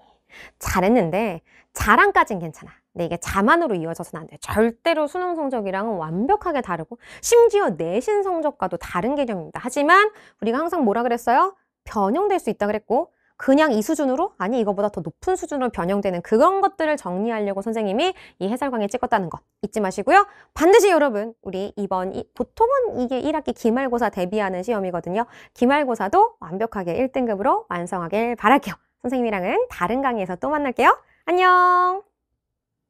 잘했는데, 자랑까진 괜찮아. 근데 이게 자만으로 이어져서는 안 돼요. 절대로 수능 성적이랑은 완벽하게 다르고 심지어 내신 성적과도 다른 개념입니다. 하지만 우리가 항상 뭐라 그랬어요? 변형될 수 있다 그랬고 그냥 이 수준으로 아니 이거보다 더 높은 수준으로 변형되는 그런 것들을 정리하려고 선생님이 이 해설 강의 찍었다는 것 잊지 마시고요. 반드시 여러분 우리 이번 이, 보통은 이게 1학기 기말고사 대비하는 시험이거든요. 기말고사도 완벽하게 1등급으로 완성하길 바랄게요. 선생님이랑은 다른 강의에서 또 만날게요. 안녕.